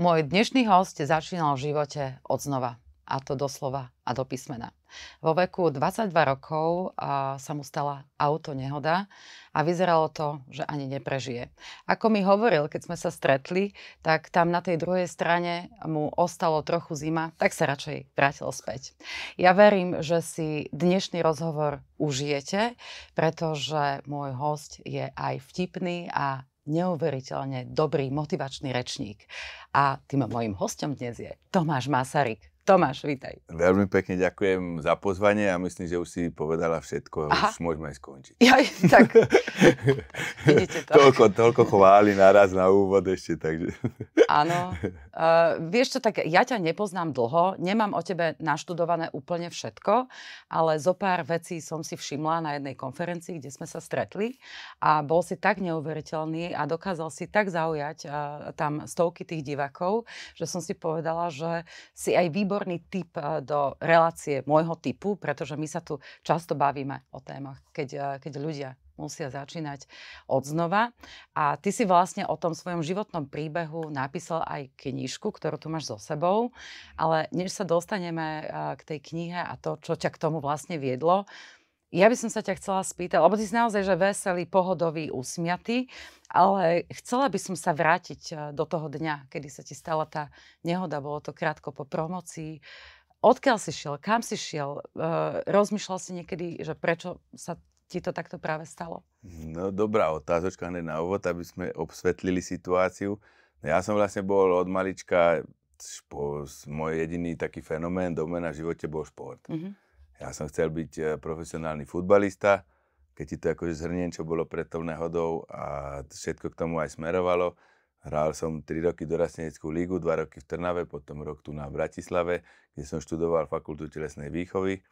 Môj dnešný host začínal v živote od znova. A to doslova a do písmena. Vo veku 22 rokov sa mu stala autonehoda a vyzeralo to, že ani neprežije. Ako mi hovoril, keď sme sa stretli, tak tam na tej druhej strane mu ostalo trochu zima, tak sa radšej vrátil späť. Ja verím, že si dnešný rozhovor užijete, pretože môj host je aj vtipný a neuveriteľne dobrý motivačný rečník. A tým mojim hostom dnes je Tomáš Masaryk. Tomáš, vítaj. Veľmi pekne ďakujem za pozvanie a myslím, že už si povedala všetko, a už môžeme aj skončiť. Ja, tak. Vidíte to. Toľko, toľko chváli naraz na úvod ešte, takže... Áno. Uh, vieš čo, tak ja ťa nepoznám dlho, nemám o tebe naštudované úplne všetko, ale zo pár vecí som si všimla na jednej konferencii, kde sme sa stretli a bol si tak neuveriteľný a dokázal si tak zaujať uh, tam stovky tých divakov, že som si povedala, že si aj výbor výborný typ eh, do relácie môjho typu, pretože my sa tu často bavíme o témach, keď, eh, keď ľudia musia začínať od znova. A ty si vlastne o tom svojom životnom príbehu napísal aj knižku, ktorú tu máš so sebou. Ale než sa dostaneme eh, k tej knihe a to, čo ťa k tomu vlastne viedlo, ja by som sa ťa chcela spýtať, lebo ty si naozaj že veselý, pohodový, usmiatý, ale chcela by som sa vrátiť eh, do toho dňa, kedy sa ti stala tá nehoda, bolo to krátko po promocii. Odkiaľ si šiel, kam si šiel? Eh, rozmýšľal si niekedy, že prečo sa ti to takto práve stalo? No dobrá otázočka, hneď na úvod, aby sme obsvetlili situáciu. Ja som vlastne bol od malička, špo, môj jediný taký fenomén do mňa v živote bol šport. Mm-hmm ja som chcel byť e, profesionálny futbalista, keď ti to akože zhrniem, čo bolo pred tou nehodou a všetko k tomu aj smerovalo. Hral som 3 roky dorasteneckú lígu, 2 roky v Trnave, potom rok tu na Bratislave, kde som študoval fakultu telesnej výchovy.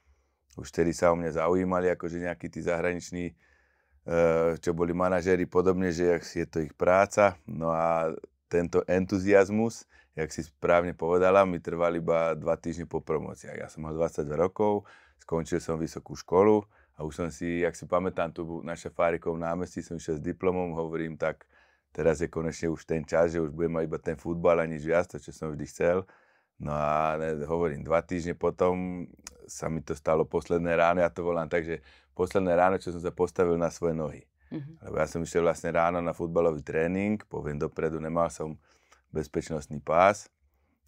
Už vtedy sa o mňa zaujímali akože nejakí tí zahraniční, e, čo boli manažéri podobne, že je to ich práca. No a tento entuziasmus, jak si správne povedala, mi trval iba 2 týždne po promociách. Ja som mal 22 rokov, skončil som vysokú školu a už som si, ak si pamätám, tu na Šafárikov námestí som išiel s diplomom, hovorím tak, teraz je konečne už ten čas, že už budem mať iba ten futbal a nič viac, to čo som vždy chcel. No a ne, hovorím, dva týždne potom sa mi to stalo posledné ráno, ja to volám tak, že posledné ráno, čo som sa postavil na svoje nohy. Mm-hmm. Lebo ja som išiel vlastne ráno na futbalový tréning, poviem dopredu, nemal som bezpečnostný pás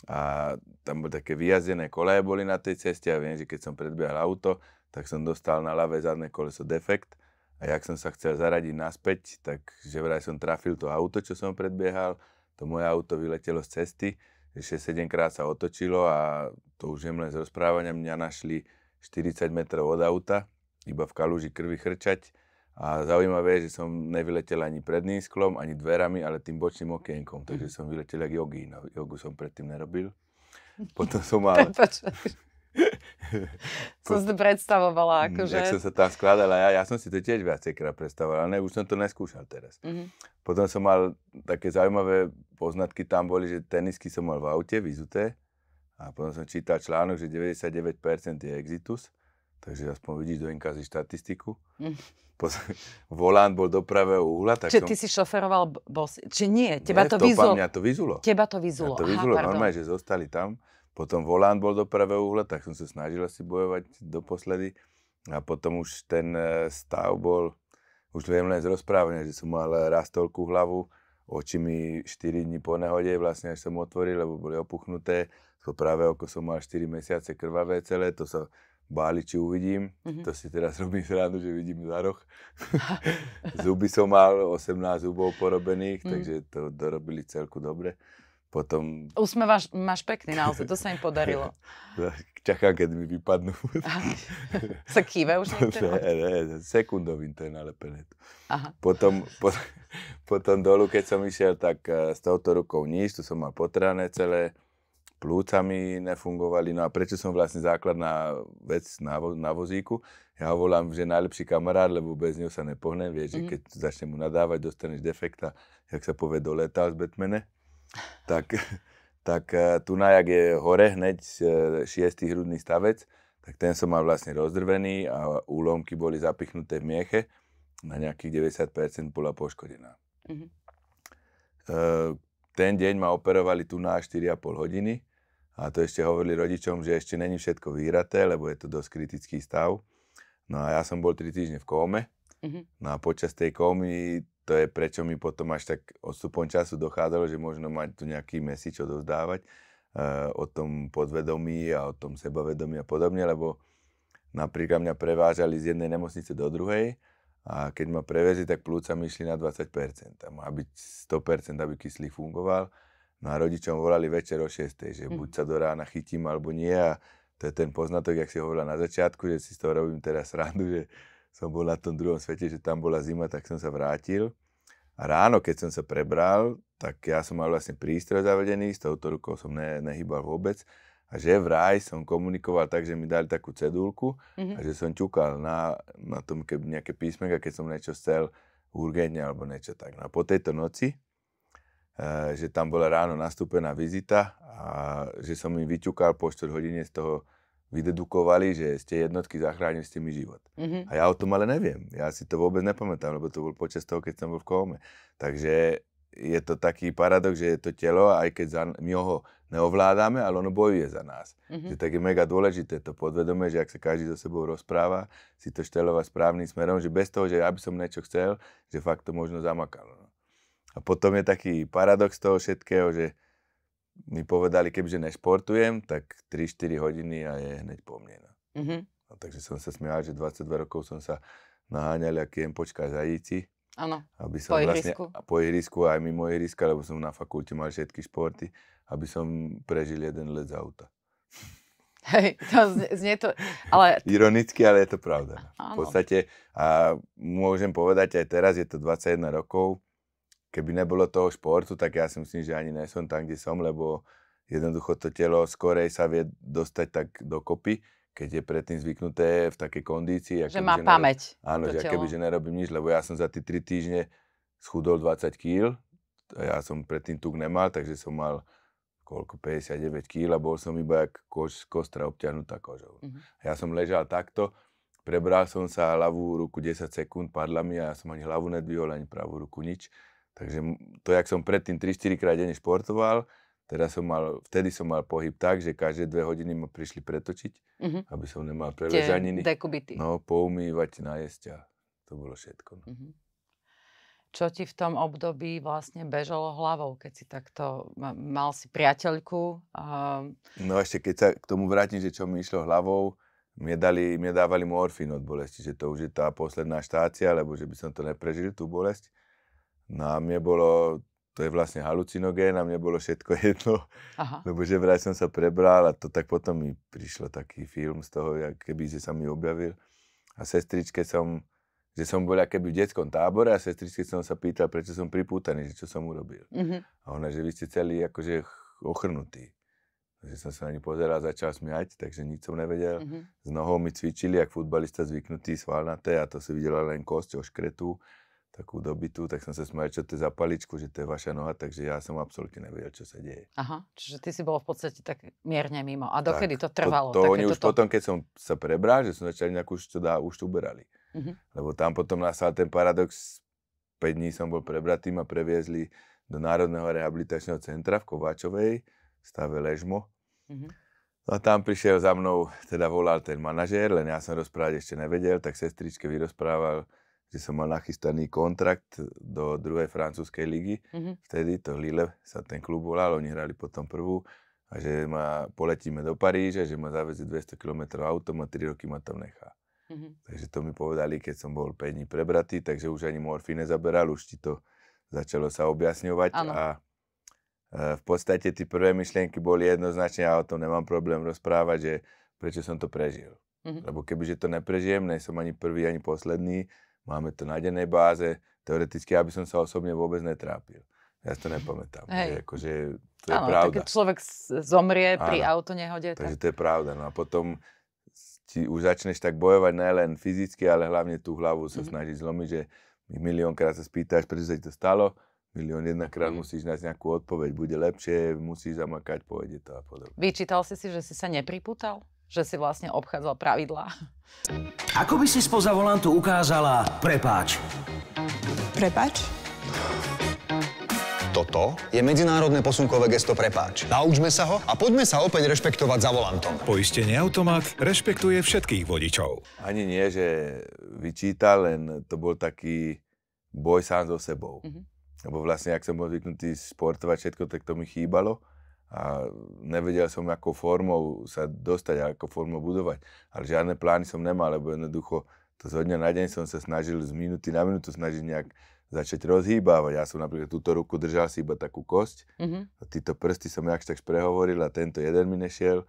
a tam boli také vyjazdené kole boli na tej ceste a viem, že keď som predbiehal auto, tak som dostal na ľavé zadné koleso defekt a jak som sa chcel zaradiť naspäť, tak že vraj som trafil to auto, čo som predbiehal, to moje auto vyletelo z cesty, 6-7 krát sa otočilo a to už je len z rozprávania, mňa našli 40 metrov od auta, iba v kalúži krvi chrčať a zaujímavé je, že som nevyletel ani predným sklom, ani dverami, ale tým bočným okienkom. Takže mhm. som vyletel jak jogi. No, Jogu som predtým nerobil. Potom som mal... som si to predstavovala. Mm, akože... Jak som sa tam skladala, ja, ja som si to tiež viacejkrát predstavoval, ale ne, už som to neskúšal teraz. Mm-hmm. Potom som mal také zaujímavé poznatky, tam boli, že tenisky som mal v aute, vyzuté. A potom som čítal článok, že 99% je exitus Takže aspoň vidíš do inkazy štatistiku. Mm. Volán bol do pravého uhla. Tak Čiže som... ty si šoferoval, bol si... Či nie, teba nie, to vyzulo. Mňa to vyzulo. Teba to vyzulo. Mňa to vyzulo, Aha, normálne, že zostali tam. Potom volán bol do pravého uhla, tak som sa snažil asi bojovať doposledy. A potom už ten e, stav bol, už viem len z rozprávania, že som mal rastolku hlavu, oči mi 4 dní po nehode, vlastne až som otvoril, lebo boli opuchnuté. To práve oko som mal 4 mesiace krvavé celé, to sa so báli, či uvidím. Mm-hmm. To si teraz robím srandu, že vidím za roh. Zuby som mal, 18 zubov porobených, mm-hmm. takže to dorobili celku dobre. Potom... Usmeváš, máš pekný naozaj, to sa im podarilo. Čakám, keď mi vypadnú. sa kýve už niektoré? Ne, ne, sekundovým to je nalepené. Aha. Potom, po, potom dolu, keď som išiel, tak eh, s touto rukou níž, tu som mal potrané celé plúcami nefungovali. No a prečo som vlastne základná vec na, vo, na vozíku? Ja ho volám, že najlepší kamarát, lebo bez neho sa nepohnem. Vieš, mm-hmm. že mhm. keď začne mu nadávať, dostaneš defekta, jak sa povie do leta z Batmane. Tak, tak e, tu jak je hore hneď e, šiestý hrudný stavec, tak ten som mal vlastne rozdrvený a úlomky boli zapichnuté v mieche na nejakých 90% bola poškodená. Mm-hmm. ten deň ma operovali tu na 4,5 hodiny. A to ešte hovorili rodičom, že ešte není všetko vyhraté, lebo je to dosť kritický stav. No a ja som bol 3 týždne v kóme. Mm-hmm. No a počas tej kómy, to je prečo mi potom až tak odstupom času dochádzalo, že možno mať tu nejaký mesič odovzdávať uh, o tom podvedomí a o tom sebavedomí a podobne, lebo napríklad mňa prevážali z jednej nemocnice do druhej a keď ma prevezli, tak plúca mi išli na 20%. A má byť 100%, aby kyslík fungoval. No a rodičom volali večer o 6, že hm. buď sa do rána chytím alebo nie a to je ten poznatok, jak si hovorila na začiatku, že si z toho robím teraz rádu, že som bol na tom druhom svete, že tam bola zima, tak som sa vrátil. A ráno, keď som sa prebral, tak ja som mal vlastne prístroj zavedený, s touto rukou som ne, nehybal vôbec. A že vraj som komunikoval tak, že mi dali takú cedulku mm-hmm. a že som ťukal na, na tom keby nejaké písmenka, keď som niečo chcel urgentne alebo niečo tak. No a po tejto noci, Eh, že tam bola ráno nastúpená vizita a že som im vyťukal po 4 hodine z toho vydedukovali, že z tej jednotky zachránili ste mi život. Mm-hmm. A ja o tom ale neviem. Ja si to vôbec nepamätám, lebo to bol počas toho, keď som bol v kóme. Takže je to taký paradox, že je to telo, aj keď za, my ho neovládame, ale ono bojuje za nás. Mm-hmm. Že tak je mega dôležité to podvedome, že ak sa každý so sebou rozpráva, si to štelovať správnym smerom, že bez toho, že ja by som niečo chcel, že fakt to možno zamakalo. No. A potom je taký paradox toho všetkého, že mi povedali, kebyže nešportujem, tak 3-4 hodiny a je hneď po mne. No. Mm-hmm. No, takže som sa smial, že 22 rokov som sa naháňal, aký počká zajíci. Áno, aby som po vlastne, ihrisku. Po ihrisku aj mimo ihriska, lebo som na fakulte mal všetky športy, aby som prežil jeden let z auta. Hej, to znie to, ale... Ironicky, ale je to pravda. No. Áno. V podstate, a môžem povedať aj teraz, je to 21 rokov, keby nebolo toho športu, tak ja si myslím, že ani nesom tam, kde som, lebo jednoducho to telo skorej sa vie dostať tak dokopy, keď je predtým zvyknuté v takej kondícii. Že má že pamäť. Nerob... Áno, že keby, že nerobím nič, lebo ja som za tie 3 týždne schudol 20 kg, ja som predtým tuk nemal, takže som mal koľko, 59 kg a bol som iba jak kož, kostra obťahnutá kožou. Mm-hmm. Ja som ležal takto, prebral som sa ľavú ruku 10 sekúnd, padla mi a ja som ani hlavu nedvihol, ani pravú ruku nič. Takže to, jak som predtým 3-4 krát denne športoval, teraz som mal, vtedy som mal pohyb tak, že každé dve hodiny ma prišli pretočiť, mm-hmm. aby som nemal preležaniny. Dekubity. No, poumývať, najesť a to bolo všetko. No. Mm-hmm. Čo ti v tom období vlastne bežalo hlavou, keď si takto, mal si priateľku? A... No ešte keď sa k tomu vrátim, že čo mi išlo hlavou, mne, dali, mne dávali morfín od bolesti, že to už je tá posledná štácia, lebo že by som to neprežil, tú bolesť. No a mne bolo, to je vlastne halucinogén a mne bolo všetko jedno, Aha. lebo že vraj som sa prebral a to tak potom mi prišlo taký film z toho, keby že sa mi objavil. A sestričke som, že som bol keby v detskom tábore a sestričke som sa pýtal, prečo som pripútaný, že čo som urobil. Mm-hmm. A ona, že vy ste celý akože ochrnutý. že som sa na ňu pozeral, začal smiať, takže nič som nevedel. Mm-hmm. S nohou mi cvičili, ak futbalista zvyknutý, svalnaté a to si videla len kosť oškretu takú dobytu, tak som sa smial, čo to je za paličku, že to je vaša noha, takže ja som absolútne nevedel, čo sa deje. Aha, čiže ty si bol v podstate tak mierne mimo. A dokedy tak, to trvalo? To, to oni už to... potom, keď som sa prebral, že som začal nejakú čo dá, už to uberali. Uh-huh. Lebo tam potom nastal ten paradox, 5 dní som bol prebratým a previezli do Národného rehabilitačného centra v Kováčovej, v stave Ležmo. Uh-huh. No a tam prišiel za mnou, teda volal ten manažér, len ja som rozprávať ešte nevedel, tak sestričke vyrozprával, že som mal nachystaný kontrakt do druhej francúzskej ligy. Mm-hmm. Vtedy to Lille sa ten klub volal, oni hrali potom prvú a že ma poletíme do Paríža, že ma zavezie 200 km autom a 3 roky ma tam nechá. Mm-hmm. Takže to mi povedali, keď som bol 5 dní prebratý, takže už ani morfí nezaberal, už ti to začalo sa objasňovať ano. a e, v podstate tie prvé myšlienky boli jednoznačne, ja o tom nemám problém rozprávať, že prečo som to prežil. Mm-hmm. Lebo kebyže to neprežijem, nie som ani prvý, ani posledný, máme to na dennej báze, teoreticky, aby som sa osobne vôbec netrápil. Ja si to nepamätám. Hej. Že akože, to je ano, pravda. Keď človek zomrie ano. pri autonehode. Takže tak... to je pravda. No a potom ti už začneš tak bojovať nielen fyzicky, ale hlavne tú hlavu sa mm-hmm. snažiť zlomiť, že miliónkrát sa spýtaš, prečo sa ti to stalo, milión jednakrát mm-hmm. musíš nájsť nejakú odpoveď, bude lepšie, musíš zamakať, pôjde to a podobne. Vyčítal si si, že si sa nepripútal? že si vlastne obchádzal pravidlá. Ako by si spoza volantu ukázala prepáč? Prepáč? Toto je medzinárodné posunkové gesto prepáč. Naučme sa ho a poďme sa opäť rešpektovať za volantom. Poistenie automat rešpektuje všetkých vodičov. Ani nie, že vyčíta, len to bol taký boj sám so sebou. Mm-hmm. Lebo vlastne, ak som bol zvyknutý športovať všetko, tak to mi chýbalo a nevedel som, akou formou sa dostať a akou formou budovať. Ale žiadne plány som nemal, lebo jednoducho to zo dňa na deň som sa snažil z minúty na minútu snažiť nejak začať rozhýbávať. Ja som napríklad túto ruku držal si iba takú kosť mm-hmm. a títo prsty som jakž tak prehovoril a tento jeden mi nešiel.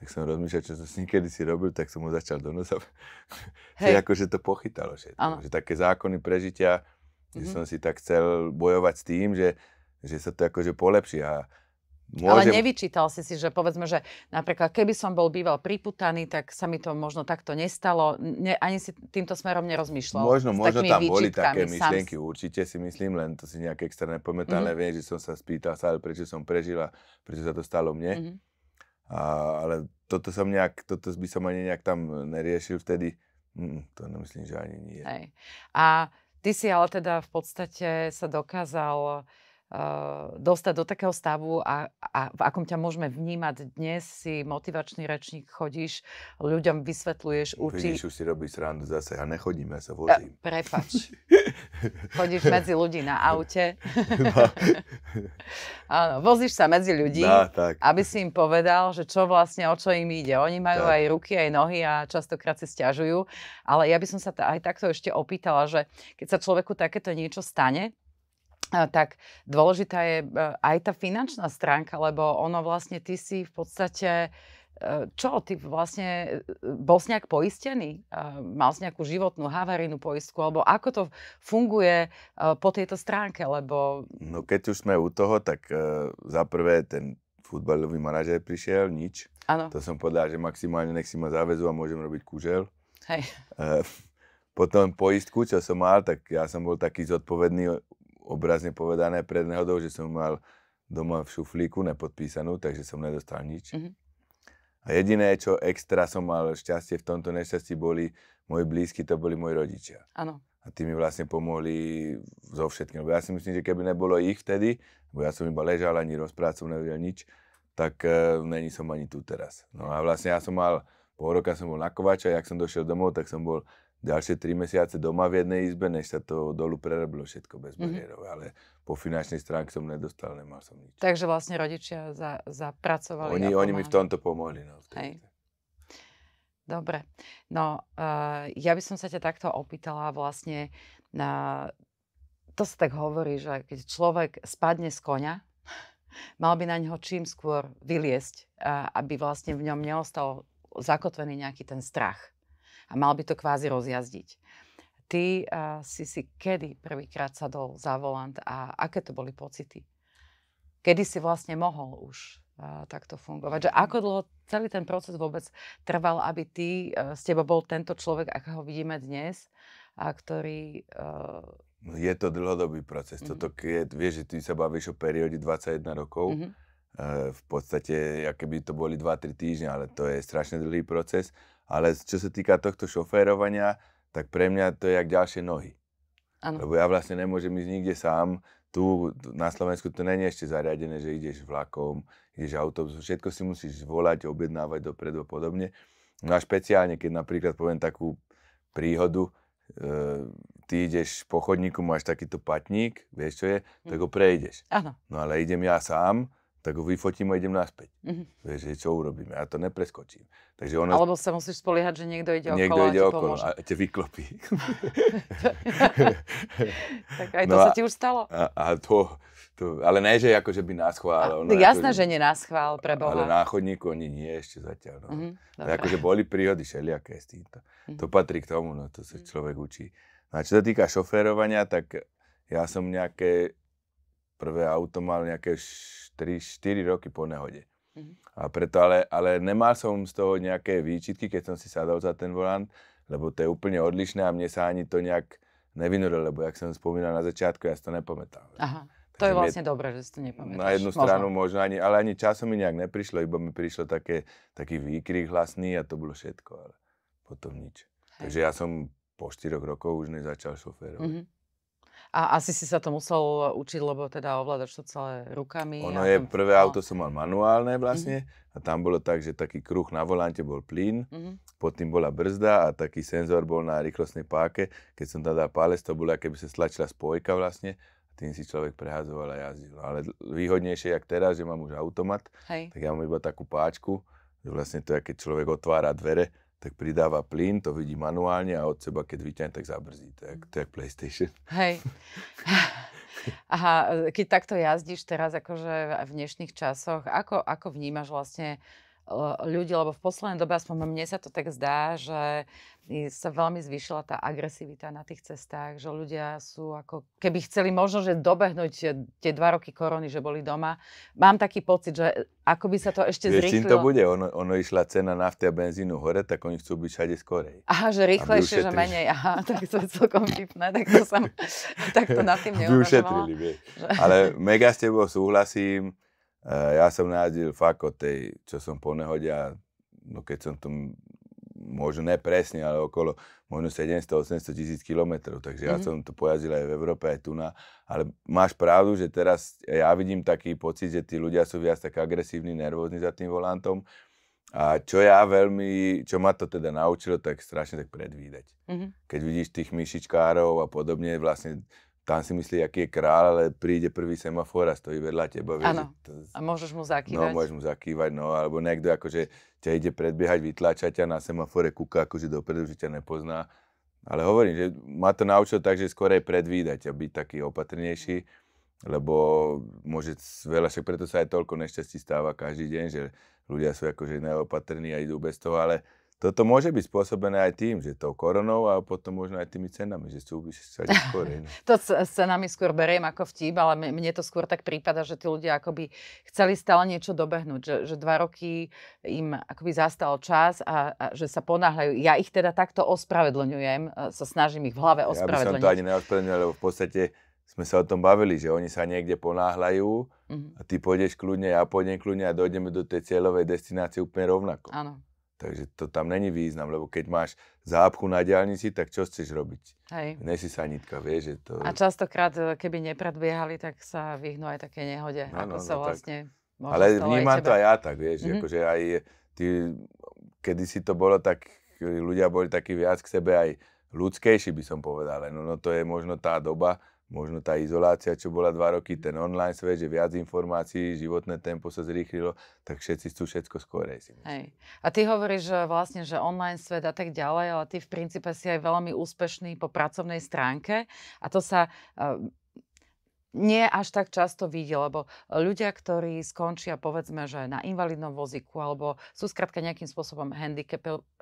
Tak som rozmýšľal, čo som si niekedy si robil, tak som ho začal do nosa. Hej. akože to pochytalo všetko. Ano. Že také zákony prežitia, mm-hmm. že mhm. som si tak chcel bojovať s tým, že, že sa to akože polepší. A, Môžem... Ale nevyčítal si si, že povedzme, že napríklad keby som bol býval priputaný, tak sa mi to možno takto nestalo. Ne, ani si týmto smerom nerozmýšľal. Možno, možno tam boli také myšlienky, sam... určite si myslím, len to si nejak extra nepamätám, mhm. mm-hmm. ale viem, že som sa spýtal sa, prečo som prežila, prečo sa to stalo mne. Mm-hmm. A, ale toto, som nejak, toto by som ani nejak tam neriešil vtedy. Hm, to nemyslím, že ani nie. Hej. A ty si ale teda v podstate sa dokázal uh, Eh, dostať do takého stavu a, a v akom ťa môžeme vnímať dnes, si motivačný rečník, chodíš, ľuďom vysvetľuješ, učíš. Vidíš, už si robíš srandu zase, ja nechodím, ja sa eh, vozím. prepač. chodíš medzi ľudí na aute. No. Áno, vozíš sa medzi ľudí, no, tak. aby si im povedal, že čo vlastne, o čo im ide. Oni majú tak. aj ruky, aj nohy a častokrát si stiažujú. Ale ja by som sa t- aj takto ešte opýtala, že keď sa človeku takéto niečo stane, tak dôležitá je e, aj tá finančná stránka, lebo ono vlastne ty si v podstate e, čo, ty vlastne e, bol si nejak poistený? Mal si nejakú životnú havarínu poistku? Alebo ako to funguje po tejto stránke? Lebo... No keď už sme u toho, tak uh, za prvé ten futbalový manažer prišiel, nič. Ano. To som povedal, že maximálne nech si ma záväzu a môžem robiť kužel. Hej. Uh, potom poistku, čo som mal, tak ja som bol taký zodpovedný obrazne povedané pred nehodou, že som mal doma v šuflíku nepodpísanú, takže som nedostal nič. Mm-hmm. A jediné, čo extra som mal šťastie v tomto nešťastí, boli moji blízky, to boli moji rodičia. Áno. A tí mi vlastne pomohli so všetkým. Lebo ja si myslím, že keby nebolo ich vtedy, bo ja som iba ležal, ani rozprávať som nevedel nič, tak e, není som ani tu teraz. No a vlastne ja som mal, pol roka som bol na Kovača, jak som došiel domov, tak som bol ďalšie tri mesiace doma v jednej izbe, než sa to dolu prerobilo všetko bez mhm. bariérov. Mm-hmm. Ale po finančnej stránke som nedostal, nemal som nič. Takže vlastne rodičia za, zapracovali oni, Oni mi v tomto pomohli. No, v Hej. Dobre. No, uh, ja by som sa ťa takto opýtala vlastne na... To sa tak hovorí, že keď človek spadne z konia, mal by na neho čím skôr vyliesť, uh, aby vlastne v ňom neostal zakotvený nejaký ten strach a mal by to kvázi rozjazdiť. Ty uh, si si kedy prvýkrát sadol za volant a aké to boli pocity? Kedy si vlastne mohol už uh, takto fungovať? Že ako dlho celý ten proces vôbec trval, aby ty, uh, z teba bol tento človek, akého vidíme dnes, a ktorý uh, je to dlhodobý proces. Mm-hmm. Toto mhm. je, vieš, že ty sa bavíš o periode 21 rokov. Mm-hmm. E, v podstate, aké by to boli 2-3 týždne, ale to je strašne dlhý proces. Ale čo sa týka tohto šoférovania, tak pre mňa to je jak ďalšie nohy. Ano. Lebo ja vlastne nemôžem ísť nikde sám. Tu na Slovensku to není ešte zariadené, že ideš vlakom, ideš autobusom, všetko si musíš volať, objednávať dopredu a podobne. No a špeciálne, keď napríklad poviem takú príhodu, e, ty ideš po chodníku, máš takýto patník, vieš čo je, tak hm. ho prejdeš. Ano. No ale idem ja sám, tak ho vyfotím a idem naspäť. Mm-hmm. Vieš, že čo urobíme? Ja to nepreskočím. Takže ono... Alebo sa musíš spoliehať, že niekto ide niekto okolo ide a okolo pomôže. a te vyklopí. tak aj no to no sa a, ti už stalo? A, a to, to, ale ne, že ako, že by nás chvál. Ono, no akože- jasné, ako, že nie nás chvál pre Boha. Ale náchodníku oni nie ešte zatiaľ. No. Mm-hmm, ale akože boli príhody všelijaké s týmto. Mm-hmm. To patrí k tomu, no to sa mhm. človek učí. No a čo sa týka šoférovania, tak ja som nejaké prvé auto mal nejaké 4, 4 roky po nehode. Mm-hmm. A preto, ale, ale nemal som z toho nejaké výčitky, keď som si sadol za ten volant, lebo to je úplne odlišné a mne sa ani to nejak nevynorilo, lebo jak som spomínal na začiatku, ja si to nepamätal. Aha. To je vlastne dobré, že si to nepamätáš. Na jednu stranu možno, možno ani, ale ani časom mi nejak neprišlo, iba mi prišlo také, taký výkrik hlasný a to bolo všetko, ale potom nič. Hej. Takže ja som po 4 rokov už nezačal šoférovať. Mm-hmm. A asi si sa to musel učiť, lebo teda ovládaš to celé rukami. Ono je, tam... prvé auto som mal manuálne vlastne mm-hmm. a tam bolo tak, že taký kruh na volante bol plyn, mm-hmm. pod tým bola brzda a taký senzor bol na rýchlostnej páke. Keď som tam dal palec, to bolo, keby sa stlačila spojka vlastne tým si človek prehazoval a jazdil. No, ale výhodnejšie, jak teraz, že mám už automat, Hej. tak ja mám iba takú páčku, že vlastne to je, keď človek otvára dvere, tak pridáva plyn, to vidí manuálne a od seba, keď vyťahne, tak zabrzí, To je, to je PlayStation. Hej. Aha, keď takto jazdíš teraz akože v dnešných časoch, ako, ako vnímaš vlastne ľudí, lebo v poslednej dobe, aspoň mne sa to tak zdá, že sa veľmi zvýšila tá agresivita na tých cestách, že ľudia sú ako, keby chceli možno, že dobehnúť e, tie dva roky korony, že boli doma. Mám taký pocit, že e, ako by sa to ešte Vieš, zrýchlilo. to bude? Ono, ono išla cena nafty a benzínu hore, tak oni chcú byť všade skorej. Aha, že rýchlejšie, že menej. Aha, tak to je celkom vtipné, tak to som takto nad tým neuvažovala. ušetrili, Ale mega s tebou súhlasím ja som najazdil fakt od tej, čo som po nehode a no keď som to možno ne presne, ale okolo možno 700-800 tisíc kilometrov, takže mm-hmm. ja mhm. som to pojazdil aj v Európe, aj tu na, ale máš pravdu, že teraz ja vidím taký pocit, že tí ľudia sú viac tak agresívni, nervózni za tým volantom a čo ja veľmi, čo ma to teda naučilo, tak strašne tak predvídať. Mm-hmm. Keď vidíš tých myšičkárov a podobne, vlastne tam si myslí, aký je král, ale príde prvý semafor a stojí vedľa teba. Vieš, to... a môžeš mu zakývať. No, môžeš mu zakývať, no, alebo niekto akože ťa ide predbiehať, vytláča ťa na semafore, kúka akože dopredu, že ťa nepozná. Ale hovorím, že ma to naučilo tak, že skôr aj predvídať a byť taký opatrnejší, lebo môže veľa, však preto sa aj toľko nešťastí stáva každý deň, že ľudia sú akože neopatrní a idú bez toho, ale toto môže byť spôsobené aj tým, že tou koronou a potom možno aj tými cenami, že súvisí sa skôr. to s cenami skôr beriem ako vtip, ale mne to skôr tak prípada, že tí ľudia akoby chceli stále niečo dobehnúť, že, že dva roky im akoby zastal čas a, a že sa ponáhľajú. Ja ich teda takto ospravedlňujem, e, sa snažím ich v hlave ospravedlňovať. Ja by som to ani neospravedlňoval, lebo v podstate sme sa o tom bavili, že oni sa niekde ponáhľajú mm-hmm. a ty pôjdeš kľudne, ja pôjdem kľudne a dojdeme do tej cieľovej destinácie úplne rovnako. Áno. Takže to tam není význam, lebo keď máš zápchu na diálnici, tak čo chceš robiť? Hej. Nesi sa nitka, vieš, že to... A častokrát, e, keby nepredbiehali, tak sa vyhnú aj také nehode, no, ako no, no sa no, vlastne... Tak... Ale vnímam to aj ja tak, vieš, mm-hmm. akože aj ty, si to bolo tak, ľudia boli takí viac k sebe aj ľudskejší, by som povedal. No, no to je možno tá doba, možno tá izolácia, čo bola dva roky, ten online svet, že viac informácií, životné tempo sa zrýchlilo, tak všetci sú všetko skorej. Si Hej. A ty hovoríš že vlastne, že online svet a tak ďalej, ale ty v princípe si aj veľmi úspešný po pracovnej stránke a to sa eh, nie až tak často vidí, lebo e, ľudia, ktorí skončia povedzme, že na invalidnom voziku alebo sú skrátka nejakým spôsobom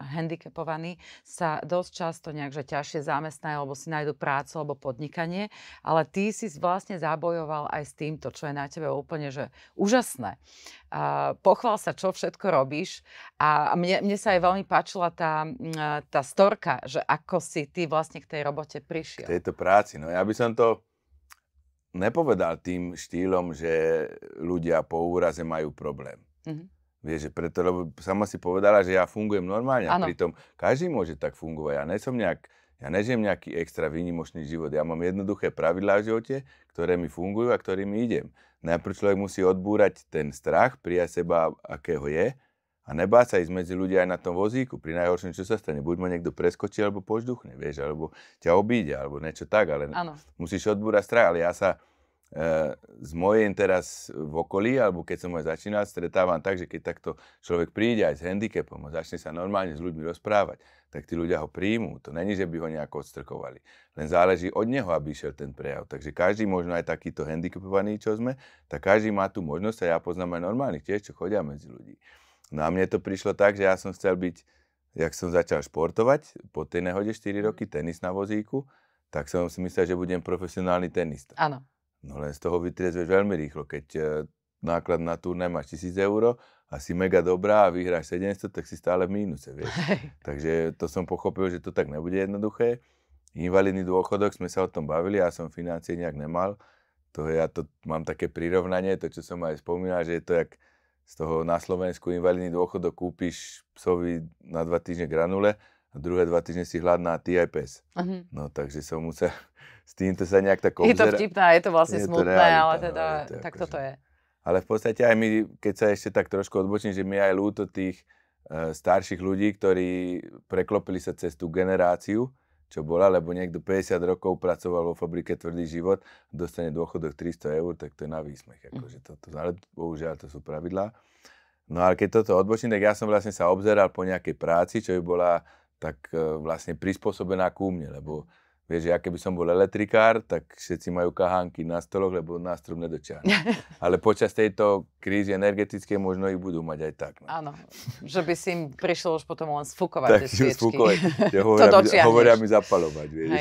handicapovaní, sa dosť často nejak že ťažšie zamestnajú, alebo si nájdu prácu alebo podnikanie, ale ty si vlastne zabojoval aj s týmto, čo je na tebe úplne že úžasné. A pochvál sa, čo všetko robíš a mne, mne sa aj veľmi páčila tá, mm, e, tá storka, že ako si ty vlastne k tej robote prišiel. K tejto práci, no ja by som to nepovedal tým štýlom, že ľudia po úraze majú problém. Mm-hmm. Vieš, že preto, lebo sama si povedala, že ja fungujem normálne ano. a pritom každý môže tak fungovať. Ja som nejak, ja nežijem nejaký extra výnimočný život. Ja mám jednoduché pravidlá v živote, ktoré mi fungujú a ktorými idem. Najprv človek musí odbúrať ten strach, prijať seba, akého je a nebá sa ísť medzi ľudia aj na tom vozíku. Pri najhoršom, čo sa stane, buď ma niekto preskočí, alebo požduchne, vieš, alebo ťa obíde, alebo niečo tak, ale ano. musíš odbúrať strach. Ale ja sa e, z mojej teraz v okolí, alebo keď som aj začínal, stretávam tak, že keď takto človek príde aj s handicapom a začne sa normálne s ľuďmi rozprávať, tak tí ľudia ho príjmú. To není, že by ho nejako odstrkovali. Len záleží od neho, aby išiel ten prejav. Takže každý, možno aj takýto handicapovaný, čo sme, tak každý má tú možnosť a ja poznám aj normálnych tiež, čo chodia medzi ľudí. No a mne to prišlo tak, že ja som chcel byť, jak som začal športovať, po tej nehode 4 mhm. roky, tenis na vozíku, tak som si myslel, že budem profesionálny tenista. Áno. No len z toho vytriezveš veľmi rýchlo, keď e, náklad na turné máš 1000 eur a si mega dobrá a vyhráš 700, tak si stále v mínuse, vieš. Hej. Takže to som pochopil, že to tak nebude jednoduché. Invalidný dôchodok, sme sa o tom bavili, ja som financie nejak nemal. To ja to mám také prirovnanie, to čo som aj spomínal, že je to jak z toho na Slovensku invalidný dôchodok kúpiš psovi na dva týždne granule a druhé dva týždne si hladná ty aj pes. Uh-huh. Mhm. No takže som musel s týmto sa nejak tak obzera. Je to vtipné, je to vlastne je smutné, to realita, ale no, teda no, to tak akože- toto je. Ale v podstate aj my, keď sa ešte tak trošku odbočím, že mi aj ľúto tých eh, starších ľudí, ktorí preklopili sa cez tú generáciu, čo bola, lebo niekto 50 rokov pracoval vo fabrike tvrdý život, dostane dôchodok 300 eur, tak to je na výsmech. Hm. Akože toto, ale bohužiaľ to sú pravidlá. No ale keď toto odbočím, tak ja som vlastne sa obzeral po nejakej práci, čo by bola tak e, vlastne prispôsobená ku mne, lebo Vieš, ja keby som bol elektrikár, tak všetci majú kahánky na stoloch, lebo nás strom nedočiahne. Ale počas tejto krízy energetické možno ich budú mať aj tak. No. Áno, že by si im prišlo už potom len sfúkovať tak, tie sviečky. Sfúkovať. Ja hovoria, to mi, hovoria mi zapalovať, vieš.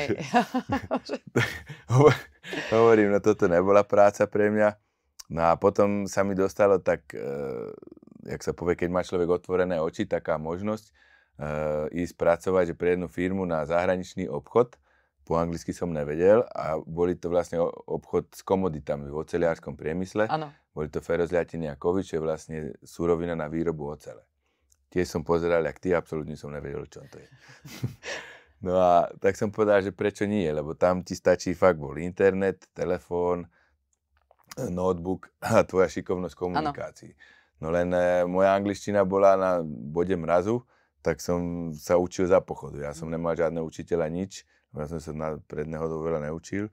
Hovorím, no toto nebola práca pre mňa. No a potom sa mi dostalo tak, eh, jak sa povie, keď má človek otvorené oči, taká možnosť eh, ísť pracovať že pre jednu firmu na zahraničný obchod po anglicky som nevedel a boli to vlastne obchod s komoditami v oceliárskom priemysle. Ano. Boli to ferozliatiny a čo je vlastne surovina na výrobu ocele. Tie som pozeral, ak ty, absolútne som nevedel, čo to je. no a tak som povedal, že prečo nie, lebo tam ti stačí fakt bol internet, telefón, notebook a tvoja šikovnosť komunikácií. Ano. No len e, moja angličtina bola na bode mrazu, tak som sa učil za pochodu. Ja som nemal žiadne učiteľa, nič ja som sa na, pred nehodou veľa neučil.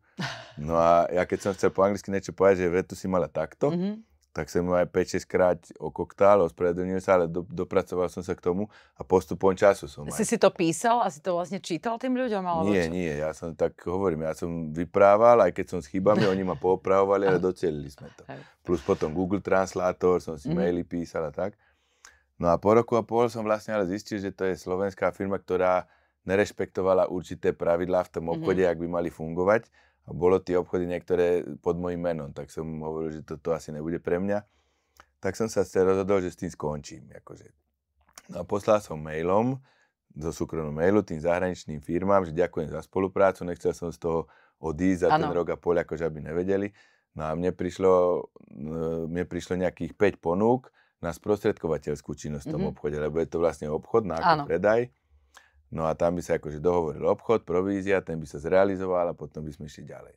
No a ja keď som chcel po anglicky niečo povedať, že vetu si mala takto, mm-hmm. tak som aj 5-6 krát okoktál, ospravedlňujem sa, ale do, dopracoval som sa k tomu a postupom času som Si aj... si to písal a si to vlastne čítal tým ľuďom? Alebo nie, čo? nie, ja som tak hovorím, ja som vyprával, aj keď som s chybami, oni ma poopravovali, ale docelili sme to. Plus potom Google Translator, som si mm-hmm. maily písal a tak. No a po roku a pol som vlastne ale zistil, že to je slovenská firma, ktorá nerešpektovala určité pravidlá v tom mhm. obchode, mm-hmm. ak by mali fungovať. A bolo tie obchody niektoré pod mojim menom, tak som hovoril, že toto asi nebude pre mňa. Tak som sa teda rozhodol, že s tým skončím. Akože. No a poslal som mailom, zo súkromného mailu tým zahraničným firmám, že ďakujem za spoluprácu, nechcel som z toho odísť za ano. ten rok a pol, akože aby nevedeli. No a mne prišlo, mne prišlo nejakých 5 ponúk na sprostredkovateľskú činnosť v tom mm-hmm. obchode, lebo je to vlastne obchod, nákup, no predaj. No a tam by sa akože dohovoril obchod, provízia, ten by sa zrealizoval a potom by sme išli ďalej.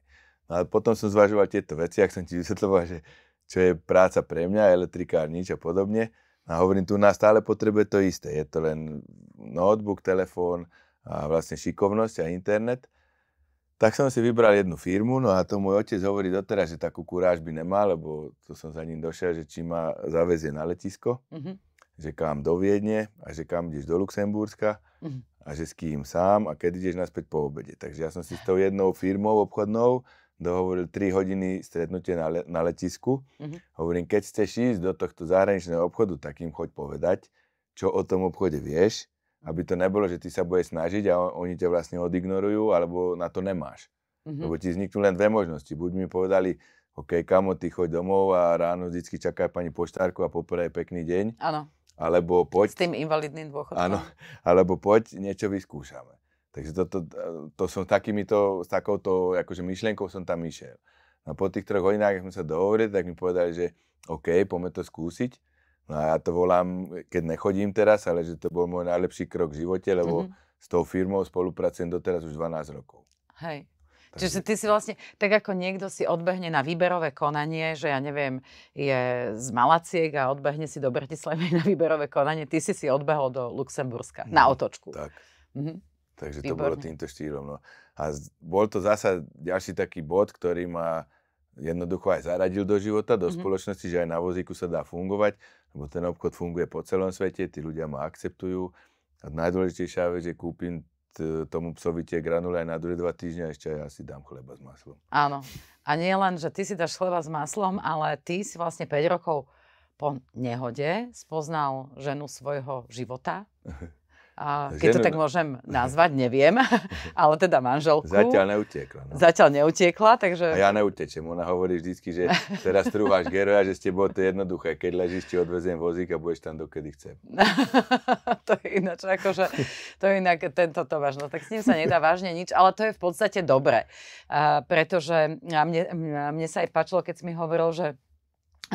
No a potom som zvažoval tieto veci, ak som ti vysvetloval, že čo je práca pre mňa, elektrikár, nič a podobne. A hovorím, tu nás stále potrebuje to isté. Je to len notebook, telefón a vlastne šikovnosť a internet. Tak som si vybral jednu firmu, no a to môj otec hovorí doteraz, že takú kuráž by nemal, lebo to som za ním došiel, že či ma zavezie na letisko. Mm-hmm že kam do Viedne a že kam ideš do Luxemburska mm. a že s kým sám a kedy ideš naspäť po obede. Takže ja som si s tou jednou firmou obchodnou dohovoril 3 hodiny stretnutie na, le- na letisku. Mm-hmm. Hovorím, keď chceš ísť do tohto zahraničného obchodu, tak im choď povedať, čo o tom obchode vieš, aby to nebolo, že ty sa budeš snažiť a on, oni ťa vlastne odignorujú, alebo na to nemáš. Mm-hmm. Lebo ti vzniknú len dve možnosti. Buď mi povedali, OK, kamo, ty choď domov a ráno vždy čakaj pani poštárku a poprvé pekný deň. Áno alebo poď... S tým invalidným dôchodkom. Áno, alebo poď, niečo vyskúšame. Takže to, to, to som takýmito, s takouto akože myšlienkou som tam išiel. No po tých troch hodinách, keď sme sa dohovorili, tak mi povedali, že OK, poďme to skúsiť. No a ja to volám, keď nechodím teraz, ale že to bol môj najlepší krok v živote, lebo mm-hmm. s tou firmou spolupracujem doteraz už 12 rokov. Hej. Čiže ty si vlastne, tak ako niekto si odbehne na výberové konanie, že ja neviem, je z Malaciek a odbehne si do Bratislavy na výberové konanie, ty si si odbehol do Luxemburska, no, na mhm, otočku. Tak. Mhm. Takže Výborné. to bolo týmto štýlom. No. A bol to zasa ďalší taký bod, ktorý ma jednoducho aj zaradil do života, do mm-hmm. spoločnosti, že aj na vozíku sa dá fungovať, lebo ten obchod funguje po celom svete, tí ľudia ma akceptujú. A najdôležitejšia vec, že kúpim tomu psovi tie granule aj na druhé dva týždňa, ešte ja si dám chleba s maslom. Áno. A nie len, že ty si dáš chleba s maslom, ale ty si vlastne 5 rokov po nehode spoznal ženu svojho života. keď Ženu... to tak môžem nazvať, neviem, ale teda manželku. Zatiaľ neutiekla. No. Zatiaľ neutiekla, takže... A ja neutečem, ona hovorí vždycky, že teraz trúváš geroja, že ste boli to jednoduché, keď ležíš, ti odvezem vozík a budeš tam dokedy chcem. to je ináč, akože, to je inak tento to no tak s ním sa nedá vážne nič, ale to je v podstate dobre, pretože mne, mne sa aj páčilo, keď si mi hovoril, že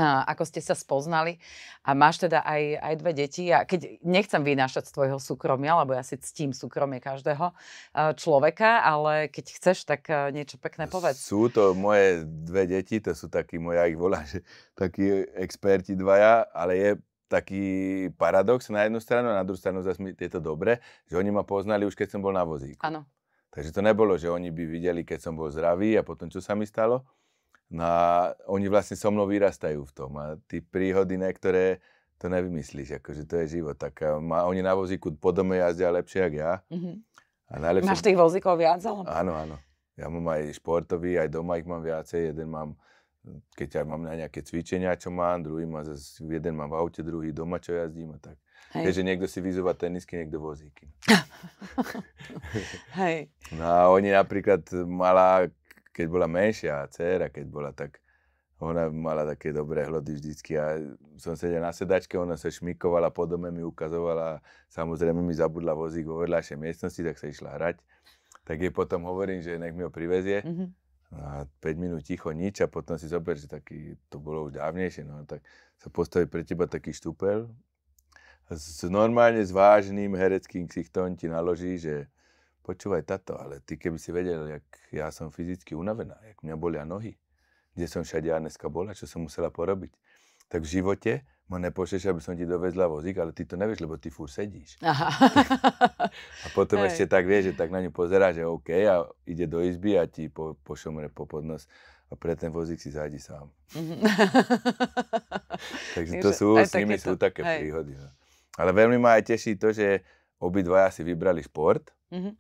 ako ste sa spoznali a máš teda aj, aj dve deti a keď nechcem vynášať z tvojho súkromia, lebo ja si ctím súkromie každého e, človeka, ale keď chceš, tak e, niečo pekné povedz. Sú to moje dve deti, to sú takí, moja ich volá, že takí experti dvaja, ale je taký paradox na jednu stranu a na druhú stranu zase je to dobre, že oni ma poznali už keď som bol na vozíku. Áno. Takže to nebolo, že oni by videli, keď som bol zdravý a potom čo sa mi stalo, No a oni vlastne so mnou vyrastajú v tom a tie príhody, na ktoré to nevymyslíš, akože to je život. Tak ma, oni na vozíku po dome jazdia lepšie ako ja. Mm-hmm. A najlepšie... Máš tých vozíkov viac? Ale... Áno, áno. Ja mám aj športový, aj doma ich mám viacej. Jeden mám, keď aj mám na nejaké cvičenia, čo mám, druhý má zase, jeden mám v aute, druhý doma, čo jazdím a tak. Hej. Takže niekto si vyzúva tenisky, niekto vozíky. Hej. No a oni napríklad malá keď bola menšia a dcera, keď bola tak, ona mala také dobré hlody vždycky a som sedel na sedačke, ona sa šmikovala po dome, mi ukazovala, samozrejme mi zabudla vozík vo vedľajšej miestnosti, tak sa išla hrať. Tak jej potom hovorím, že nech mi ho privezie. Mm-hmm. A 5 minút ticho nič a potom si zober, že taký, to bolo už dávnejšie, no tak sa postaví pre teba taký štúpel, s normálne s vážnym hereckým ksichtom ti naloží, že počúvaj tato, ale ty keby si vedel, jak ja som fyzicky unavená, jak mňa bolia nohy, kde som všade ja dneska bola, čo som musela porobiť. Tak v živote ma nepošleš, aby som ti dovezla vozík, ale ty to nevieš, lebo ty furt sedíš. Aha. a potom Hej. ešte tak vieš, že tak na ňu pozerá, že OK, a ide do izby a ti po, pošomre po podnos a pre ten vozík si zájdi sám. Mm-hmm. Takže to sú, s nimi sú to... také Hej. príhody. No. Ale veľmi ma aj teší to, že obidvaja si vybrali šport, mm-hmm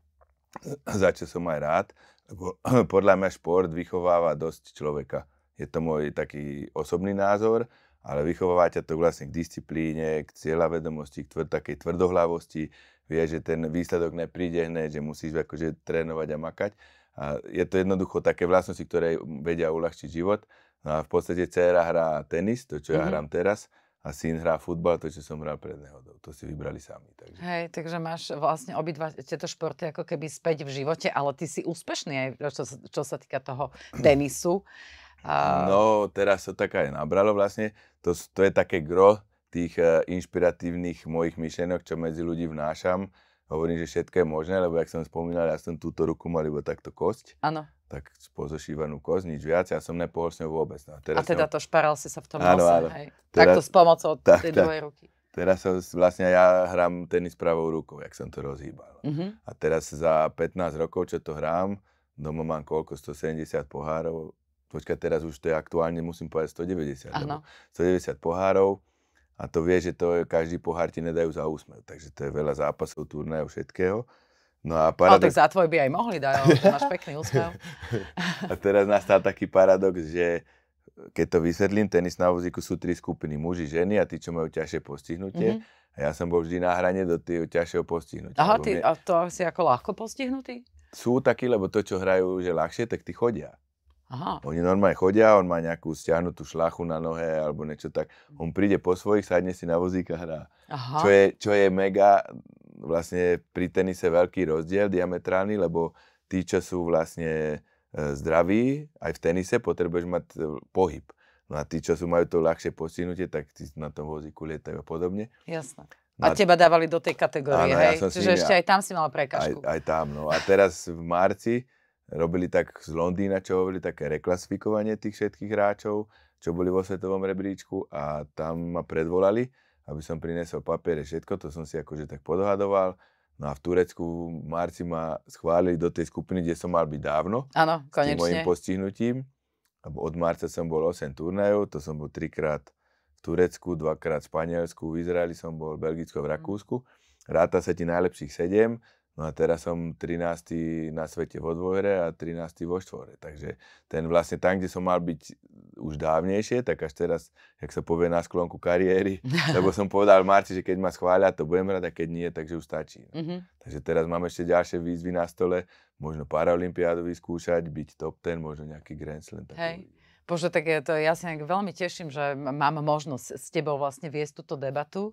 za čo som aj rád, lebo podľa mňa šport vychováva dosť človeka. Je to môj taký osobný názor, ale vychováva ťa to vlastne k disciplíne, k cieľavedomosti, k tvr- takej tvrdohlavosti. Vieš, že ten výsledok nepríde hneď, že musíš akože trénovať a makať. A je to jednoducho také vlastnosti, ktoré vedia uľahčiť život. No a v podstate dcera hrá tenis, to čo mm-hmm. ja mhm. hrám teraz, a syn hrá futbal, to, čo som hral pred nehodou. To si vybrali sami. Takže. Hej, takže máš vlastne obidva tieto športy ako keby späť v živote, ale ty si úspešný aj čo, čo sa týka toho tenisu. A... No, teraz to tak aj nabralo vlastne. To, to je také gro tých e, inšpiratívnych mojich myšlienok, čo medzi ľudí vnášam. Hovorím, že všetko je možné, lebo jak som spomínal, ja som túto ruku mal iba takto kosť. Áno tak pozošívanú koz, nič viac, ja som nepohol s ňou vôbec. No, teraz a teda ňou... to šparal si sa v tom áno, áno. hej? Teraz... Takto s pomocou tak, tej tak. druhej ruky. Teraz som, vlastne ja hrám tenis pravou rukou, jak som to rozhýbal. Uh-huh. A teraz za 15 rokov, čo to hrám, doma mám koľko, 170 pohárov, počkaj, teraz už to je aktuálne, musím povedať 190, ano. 190 pohárov a to vie, že to každý pohár ti nedajú za úsmev, takže to je veľa zápasov, turnajov, všetkého. No a paradox... Ale tak za tvoj by aj mohli dať, máš pekný úsmev. a teraz nastal taký paradox, že keď to vysvetlím, tenis na vozíku sú tri skupiny, muži, ženy a tí, čo majú ťažšie postihnutie. Mm-hmm. A ja som bol vždy na hrane do tých ťažšieho postihnutia. Aha, ty, mne... a to si ako ľahko postihnutý? Sú takí, lebo to, čo hrajú, že ľahšie, tak tí chodia. Aha. Oni normálne chodia, on má nejakú stiahnutú šlachu na nohe alebo niečo tak. On príde po svojich, sadne si na vozíka a hrá. Aha. Čo, je, čo je mega vlastne pri tenise veľký rozdiel diametrálny, lebo tí, čo sú vlastne e, zdraví, aj v tenise potrebuješ mať e, pohyb. No a tí, čo sú majú to ľahšie postihnutie, tak tí na tom vozíku lietajú a podobne. Jasné. A na... No teba dávali do tej kategórie, Áno, hej? Ja Čiže nimi, ešte aj tam si mal prekažku. Aj, aj tam, no. A teraz v marci robili tak z Londýna, čo hovorili, také reklasifikovanie tých všetkých hráčov, čo boli vo svetovom rebríčku a tam ma predvolali aby som prinesol papiere, všetko, to som si akože tak podhadoval. No a v Turecku v marci ma schválili do tej skupiny, kde som mal byť dávno. Áno, konečne. S mojim postihnutím. Lebo od marca som bol 8 turnajov, to som bol trikrát v Turecku, dvakrát v Španielsku, v Izraeli som bol, v Belgicku v mhm. Rakúsku. Ráta sa ti najlepších 7, no a teraz som 13. na svete vo dvore a 13. vo štvore. Takže ten vlastne tam, kde som mal byť už dávnejšie, tak až teraz, jak sa povie na sklonku kariéry, lebo som povedal Marci, že keď ma schvália, to budem rada, a keď nie, takže už stačí. Mm-hmm. Takže teraz máme ešte ďalšie výzvy na stole, možno paraolimpiádu vyskúšať, byť top ten, možno nejaký Grand Slam. Hej. Bože, tak je to, ja sa veľmi teším, že mám možnosť s tebou vlastne viesť túto debatu,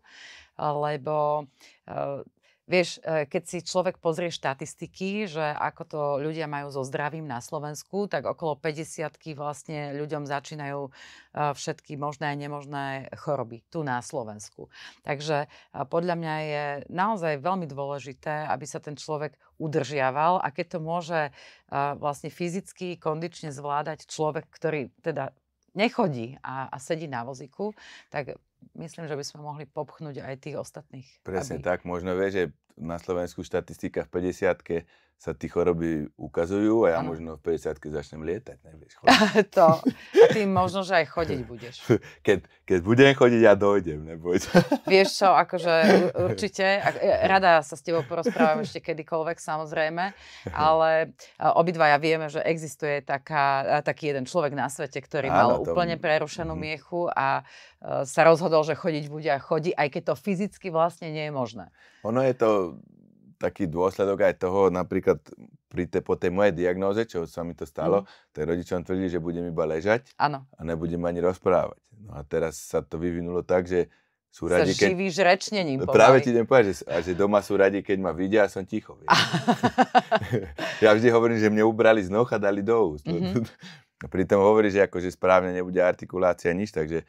lebo eh, Vieš, e, keď si človek pozrie štatistiky, že ako to ľudia majú so zdravím na Slovensku, tak okolo 50 vlastne ľuďom začínajú e, všetky možné a nemožné choroby tu na Slovensku. Takže e, podľa mňa je naozaj veľmi dôležité, aby sa ten človek udržiaval a keď to môže vlastne fyzicky, kondične zvládať človek, ktorý teda nechodí a, a sedí na voziku, tak myslím, že by sme mohli popchnúť aj tých ostatných. Presne aby... tak, možno vie, že na Slovensku štatistika v 50 sa tí choroby ukazujú a ja ano. možno v 50 začnem lietať, nevieš. to, ty možno, že aj chodiť budeš. Keď, keď budem chodiť, ja dojdem, neboj. vieš čo, akože určite, e, rada sa s tebou porozprávam ešte kedykoľvek, samozrejme, ale e, obidva ja vieme, že existuje taká, e, taký jeden človek na svete, ktorý ano, mal tom... úplne prerušenú mm-hmm. miechu a sa rozhodol, že chodiť bude a chodí, aj keď to fyzicky vlastne nie je možné. Ono je to taký dôsledok aj toho, napríklad pri te, po tej mojej diagnóze, čo sa mi to stalo, mm. tak rodičom tvrdili, že budem iba ležať ano. a nebudem ani rozprávať. No a teraz sa to vyvinulo tak, že sú radi, sa živíš keď... rečnením. Pomaly. Práve ti idem povedať, že, a že doma sú radi, keď ma vidia a som ticho. ja vždy hovorím, že mne ubrali z noh a dali do úst. Mm-hmm. Pritom hovorí, že akože správne nebude artikulácia nič, takže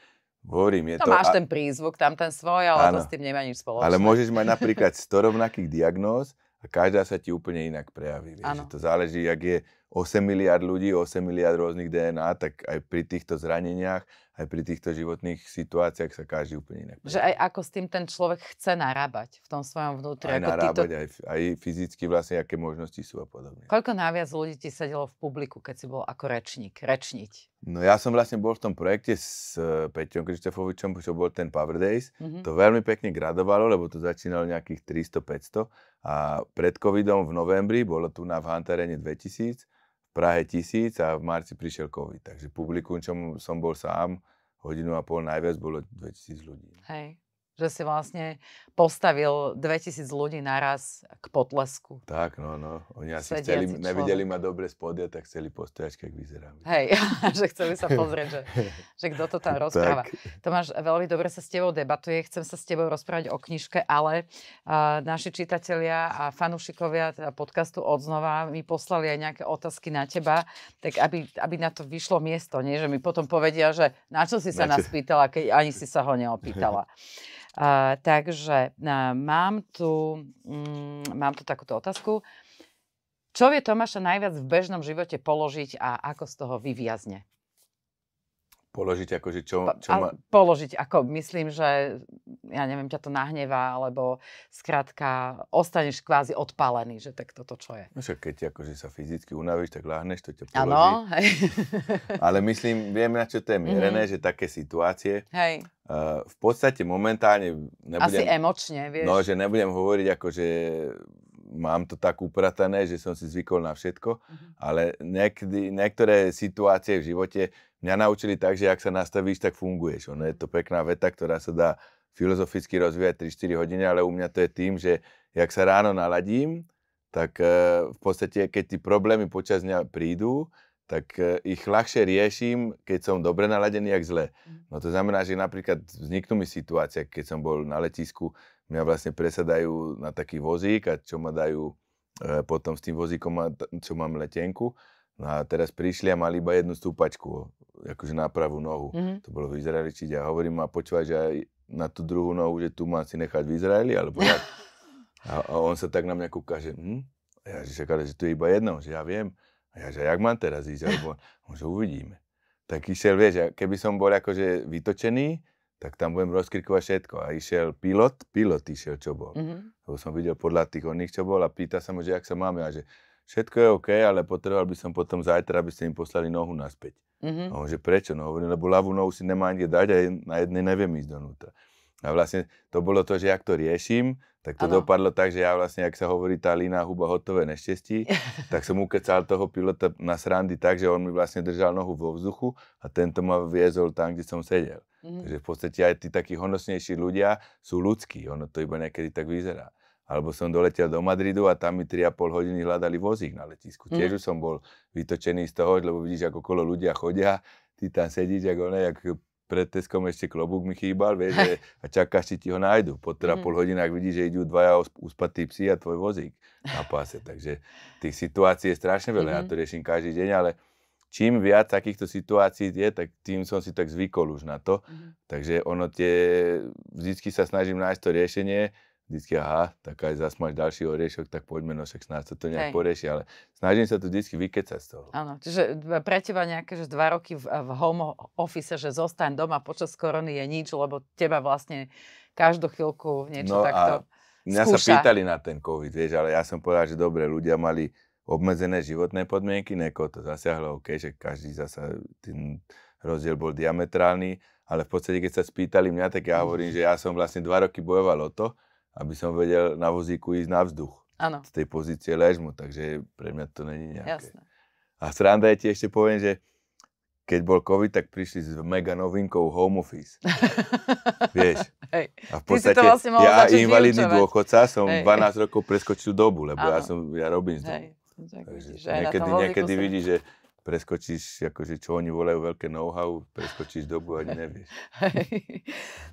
Hovorím, je to... No, to máš a... ten prízvuk, tam ten svoj, ale áno, to s tým nemá nič spoločné. Ale môžeš mať napríklad 100 rovnakých diagnóz a každá sa ti úplne inak prejaví. Vieš, to záleží, ak je 8 miliard ľudí, 8 miliard rôznych DNA, tak aj pri týchto zraneniach aj pri týchto životných situáciách sa každý úplne inak. Že aj ako s tým ten človek chce narábať v tom svojom vnútri. Aj ako narábať, to... aj, aj fyzicky vlastne, aké možnosti sú a podobne. Koľko najviac ľudí ti sedelo v publiku, keď si bol ako rečník, rečniť? No ja som vlastne bol v tom projekte s eh, Peťom Krištofovičom, čo bol ten Power Days. Mm-hmm. To veľmi pekne gradovalo, lebo to začínalo nejakých 300-500. A pred covidom v novembri, bolo tu na v Hantarene 2000, Prahe tisíc a v marci prišiel COVID. Takže publikum, čo som bol sám, hodinu a pol najviac bolo 2000 ľudí. No. Hej že si vlastne postavil 2000 ľudí naraz k potlesku. Tak, no, no. Oni asi chceli, nevideli ma dobre podia, tak chceli postaviť, keď vyzerám. Hej, že chceli sa pozrieť, že, že kto to tam rozpráva. Tomáš, veľmi dobre sa s tebou debatuje. Chcem sa s tebou rozprávať o knižke, ale uh, naši čitatelia a fanúšikovia teda podcastu odznova mi poslali aj nejaké otázky na teba, tak aby, aby na to vyšlo miesto, nie? Že mi potom povedia, že na čo si sa na nás pýtala, keď ani si sa ho neopýtala. Uh, takže uh, mám, tu, um, mám tu takúto otázku. Čo vie Tomáša najviac v bežnom živote položiť a ako z toho vyviazne? Položiť že akože čo, čo ma... Položiť, ako myslím, že ja neviem, ťa to nahnevá, alebo skrátka ostaneš kvázi odpálený, že tak toto čo je. No však keď akože sa fyzicky unavíš, tak láhneš, to ťa položí. Áno. Ale myslím, viem na čo to je mhm. mierené, mm-hmm. že také situácie, Hej. Uh, v podstate momentálne nebudem... Asi emočne, vieš. No, že nebudem hovoriť že mám to tak upratané, že som si zvykol na všetko, mm-hmm. ale niekdy, niektoré situácie v živote mňa naučili tak, že ak sa nastavíš, tak funguješ. Ono je to pekná veta, ktorá sa dá filozoficky rozvíjať 3-4 hodiny, ale u mňa to je tým, že jak sa ráno naladím, tak e, v podstate, keď tí problémy počas dňa prídu, tak e, ich ľahšie riešim, keď som dobre naladený, jak zle. Mhm. No to znamená, že napríklad vzniknú mi situácia, keď som bol na letisku, mňa vlastne presadajú na taký vozík a čo ma dajú e, potom s tým vozíkom, čo mám letenku. No a teraz prišli a mali iba jednu stúpačku, akože na pravú nohu. Mm-hmm. To bolo v Izraeli, čiže ja hovorím a počúvať, že aj na tú druhú nohu, že tu má si nechať v Izraeli, alebo jak? a, a on sa tak na mňa kúka, že hm? A ja, že čaká, že tu je iba jedno, že ja viem. A ja, že jak mám teraz ísť? Alebo, on, no, že uvidíme. Tak išiel, vieš, keby som bol akože vytočený, tak tam budem rozkrikovať všetko. A išiel pilot, pilot išiel, čo bol. Mm-hmm. Lebo som videl podľa tých oných, čo bol a pýta sa mu, že jak sa máme a že všetko je OK, ale potreboval by som potom zajtra, aby ste im poslali nohu naspäť. Mm-hmm. No, že prečo? No hovorím, lebo ľavú nohu si nemá ani dať a na jednej neviem ísť donútra. A vlastne to bolo to, že jak to riešim, tak to ano. dopadlo tak, že ja vlastne, ak sa hovorí tá lína huba hotové nešťastí, tak som ukecal toho pilota na srandy tak, že on mi vlastne držal nohu vo vzduchu a tento ma viezol tam, kde som sedel. Mm-hmm. Takže v podstate aj tí takí honosnejší ľudia sú ľudskí, ono to iba niekedy tak vyzerá. Alebo som doletel do Madridu a tam mi 3,5 hodiny hľadali vozík na letisku. Mm. Tiež už som bol vytočený z toho, lebo vidíš, ako kolo ľudia chodia, ty tam sedíš, ako ne, ako pred Teskom ešte klobúk mi chýbal, vieš, že, a čakáš, či ti ho nájdu. Po teda mm. pol hodinách vidíš, že idú dvaja uspatí psi a tvoj vozík na páse. Takže tých situácií je strašne veľa, mm. ja mhm. to riešim každý deň, ale čím viac takýchto situácií je, tak tým som si tak zvykol už na to. Mm. Takže ono tie, vždycky sa snažím nájsť to riešenie, vždycky, aha, tak aj zase máš ďalší oriešok, tak poďme, no však snáď sa to nejak porieši, ale snažím sa to vždycky vykecať z toho. Áno, čiže pre teba nejaké, že dva roky v, v home office, že zostaň doma počas korony je nič, lebo teba vlastne každú chvíľku niečo no takto Mňa skúša. sa pýtali na ten COVID, vieš, ale ja som povedal, že dobre, ľudia mali obmedzené životné podmienky, niekoho to zasiahlo, OK, že každý zasa ten rozdiel bol diametrálny, ale v podstate, keď sa spýtali mňa, tak ja hovorím, že ja som vlastne dva roky bojoval o to, aby som vedel na vozíku ísť na vzduch. Ano. Z tej pozície ležmu, takže pre mňa to není nejaké. Jasné. A sranda je ti ešte poviem, že keď bol COVID, tak prišli s mega novinkou home office. Vieš. Hej. A v podstate Ty si to vlastne ja invalidný vyučovať. dôchodca som Hej. 12 rokov preskočil dobu, lebo ano. ja, som, ja robím z domu. Hej. Tak Takže vidíš, niekedy, niekedy vidíš, že preskočíš, akože čo oni volajú veľké know-how, preskočíš dobu ani nevieš.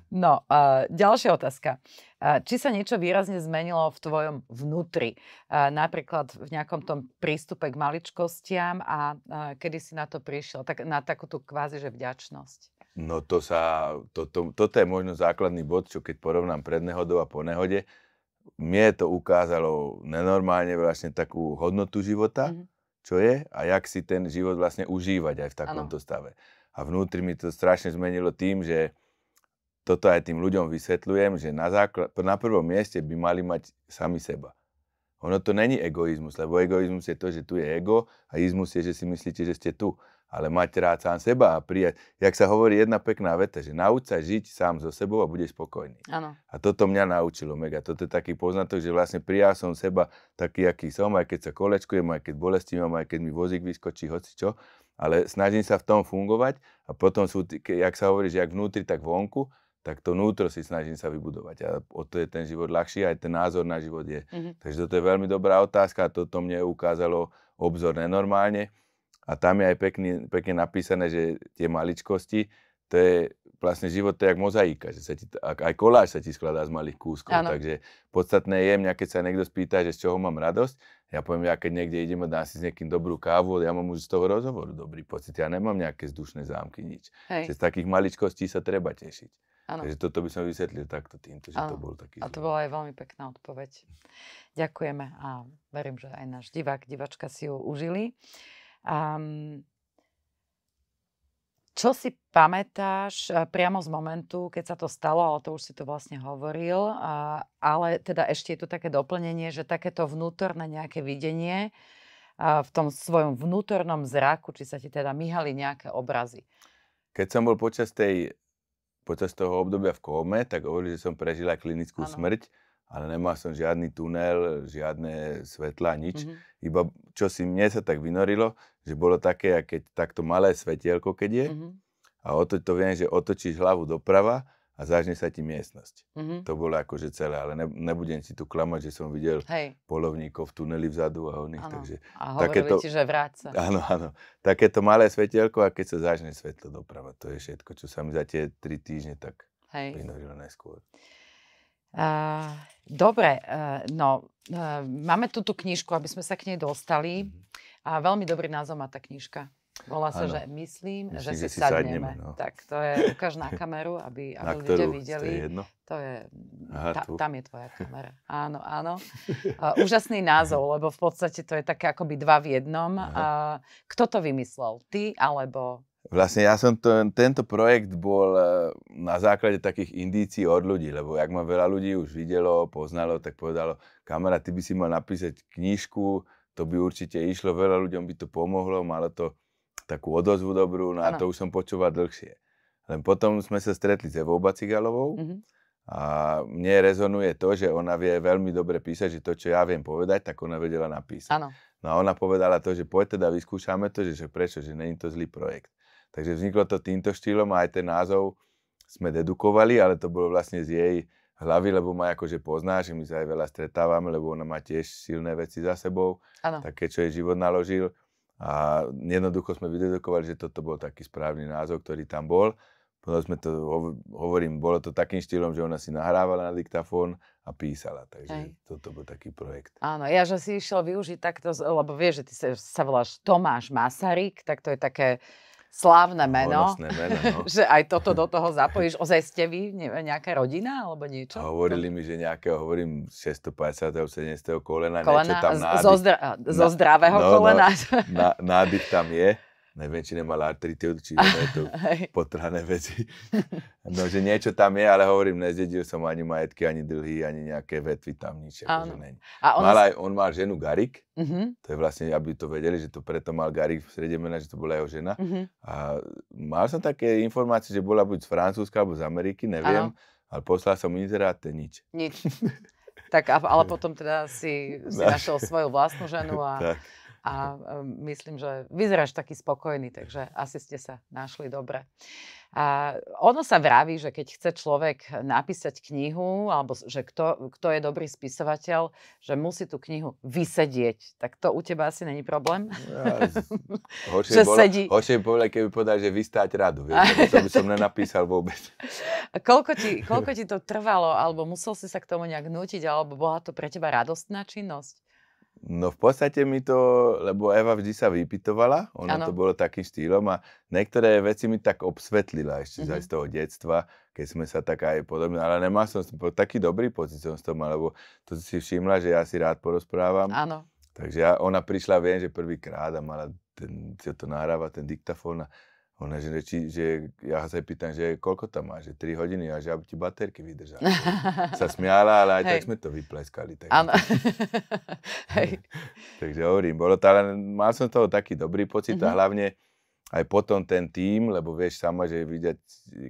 No, uh, ďalšia otázka. Či sa niečo výrazne zmenilo v tvojom vnútri? Napríklad v nejakom tom prístupe k maličkostiam a kedy si na to prišiel? Tak, na takú tú kvázi, že vďačnosť. No to sa, to, to, toto je možno základný bod, čo keď porovnám pred nehodou a po nehode, mne to ukázalo nenormálne vlastne takú hodnotu života, mm-hmm čo je a jak si ten život vlastne užívať aj v takomto ano. stave. A vnútri mi to strašne zmenilo tým, že toto aj tým ľuďom vysvetľujem, že na, základ, na prvom mieste by mali mať sami seba. Ono to není egoizmus, lebo egoizmus je to, že tu je ego a izmus je, že si myslíte, že ste tu ale mať rád sám seba a prijať. Jak sa hovorí jedna pekná veta, že nauč sa žiť sám so sebou a budeš spokojný. Ano. A toto mňa naučilo mega. Toto je taký poznatok, že vlastne prijal som seba taký, aký som, aj keď sa kolečkujem, aj keď bolesti mám, aj keď mi vozík vyskočí, hoci čo. Ale snažím sa v tom fungovať a potom sú, jak sa hovorí, že jak vnútri, tak vonku, tak to vnútro si snažím sa vybudovať. A o to je ten život ľahší, aj ten názor na život je. Mm-hmm. Takže toto je veľmi dobrá otázka a toto mne ukázalo obzor nenormálne. A tam je aj pekne, pekne napísané, že tie maličkosti, to je vlastne život to je jak mozaika, že sa ti, aj koláž sa ti skladá z malých kúskov, ano. takže podstatné je mňa, keď sa niekto spýta, že z čoho mám radosť, ja poviem, ja keď niekde idem a si s niekým dobrú kávu, ja mám už z toho rozhovoru dobrý pocit, ja nemám nejaké vzdušné zámky, nič. Hej. z takých maličkostí sa treba tešiť. Ano. Takže toto by som vysvetlil takto týmto, že ano. to bol taký A to bola aj veľmi pekná odpoveď. Ďakujeme a verím, že aj náš divák, divačka si ju užili. Um, čo si pamätáš e, priamo z momentu, keď sa to stalo, ale to už si to vlastne hovoril, a, ale teda ešte je tu také doplnenie, že takéto vnútorné nejaké videnie a, v tom svojom vnútornom zraku, či sa ti teda myhali nejaké obrazy. Keď som bol počas, tej, počas toho obdobia v kóme, tak hovorili, že som prežila klinickú ano. smrť ale nemal som žiadny tunel, žiadne svetla, nič. Mm-hmm. Iba čo si mne sa tak vynorilo, že bolo také, keď takto malé svetielko, keď je, mm-hmm. a oto, to viem, že otočíš hlavu doprava a zažne sa ti miestnosť. Mm-hmm. To bolo akože celé, ale ne, nebudem si tu klamať, že som videl Hej. polovníkov v tuneli vzadu a oných. Ano. Takže, a hovorili takéto, ti, že vráť sa. Áno, áno. Takéto malé svetielko a keď sa zažne svetlo doprava, to je všetko, čo sa mi za tie tri týždne tak Hej. vynorilo najskôr. Uh, dobre, uh, no, uh, máme tu tú knižku, aby sme sa k nej dostali. Mhm. A veľmi dobrý názov má tá knižka. Volá sa, ano. že myslím, myslím že si, si sadneme. sadneme no. Tak to je, ukáž na kameru, aby, aby na ľudia videli. Je jedno? To je, Aha, ta, tam je tvoja kamera. Áno, áno. Uh, úžasný názov, lebo v podstate to je také akoby dva v jednom. Uh, kto to vymyslel? Ty alebo Vlastne ja som to, tento projekt bol eh, na základe takých indícií od ľudí, lebo ak ma veľa ľudí už videlo, poznalo, tak povedalo, kamera, ty by si mal napísať knižku, to by určite išlo, veľa ľuďom by to pomohlo, malo to takú odozvu dobrú, no ano. a to už som počúval dlhšie. Len potom sme sa stretli s Evou Bacigalovou mm-hmm. a mne rezonuje to, že ona vie veľmi dobre písať, že to, čo ja viem povedať, tak ona vedela napísať. Ano. No a ona povedala to, že poď teda vyskúšame to, že, že prečo, že není to zlý projekt. Takže vzniklo to týmto štýlom a aj ten názov sme dedukovali, ale to bolo vlastne z jej hlavy, lebo ma akože pozná, že my sa aj veľa stretávame, lebo ona má tiež silné veci za sebou, ano. také, čo jej život naložil. A jednoducho sme vydedukovali, že toto bol taký správny názov, ktorý tam bol. Potom sme to, hovorím, bolo to takým štýlom, že ona si nahrávala na diktafón a písala, takže Aj. toto bol taký projekt. Áno, ja, že si išiel využiť takto, lebo vieš, že ty sa, sa voláš Tomáš Masaryk, tak to je také, uh, slávne meno, meno no. že aj toto do toho zapojíš. Ozaj ste vy nejaká rodina alebo niečo? A hovorili mi, že nejakého, hovorím, 650. 70. kolena, kolena niečo tam nádych. Zo, zdra- zo zdravého no, no. kolena. No, nádych tam je neviem, či nemala artritidu, či ne, tu potrhané veci. No, že niečo tam je, ale hovorím, nezdedil som ani majetky, ani dlhy, ani nejaké vetvy tam, nič. Akože A on... Mal no, aj, on mal ženu Garik, uh-huh. to je vlastne, aby to vedeli, že to preto mal Garik v srede mena, že to bola jeho žena. Uh-huh. A mal som také informácie, že bola buď z Francúzska, alebo z Ameriky, neviem, ano. ale poslal som inzerát, nič. Nič. tak, ale potom teda si, si našiel svoju vlastnú ženu a... Tak a ehm, myslím, že vyzeráš taký spokojný, takže asi ste sa našli dobre. A ono sa vraví, že keď chce človek napísať knihu, alebo že kto, kto je dobrý spisovateľ, že musí tú knihu vysedieť. Tak to u teba asi není problém? Ja, horšie, bolo, sedí... horšie by povedal, keby povedal, že vystáť radu. Vieš, to by som nenapísal vôbec. koľko ti, koľko ti to trvalo, alebo musel si sa k tomu nejak nútiť, alebo bola to pre teba radostná činnosť? No v podstate mi to, lebo Eva vždy sa vypitovala, ona ano. to bolo takým štýlom a niektoré veci mi tak obsvetlila ešte mm-hmm. z toho detstva, keď sme sa tak aj podobne, ale nemal som taký dobrý pocit som s tom, lebo to si všimla, že ja si rád porozprávam. Áno. Takže ja, ona prišla, viem, že prvýkrát a mala ten, čo to nahráva, ten diktafón a ona že, reči, že ja sa jej pýtam, že koľko tam má, že 3 hodiny a že aby ti baterky vydržali. sa smiala, ale aj Hej. tak sme to vypleskali. Tak Áno. Hej. Takže hovorím, bolo to, ale mal som toho taký dobrý pocit mm-hmm. a mhm. hlavne aj potom ten tým, lebo vieš sama, že vidieť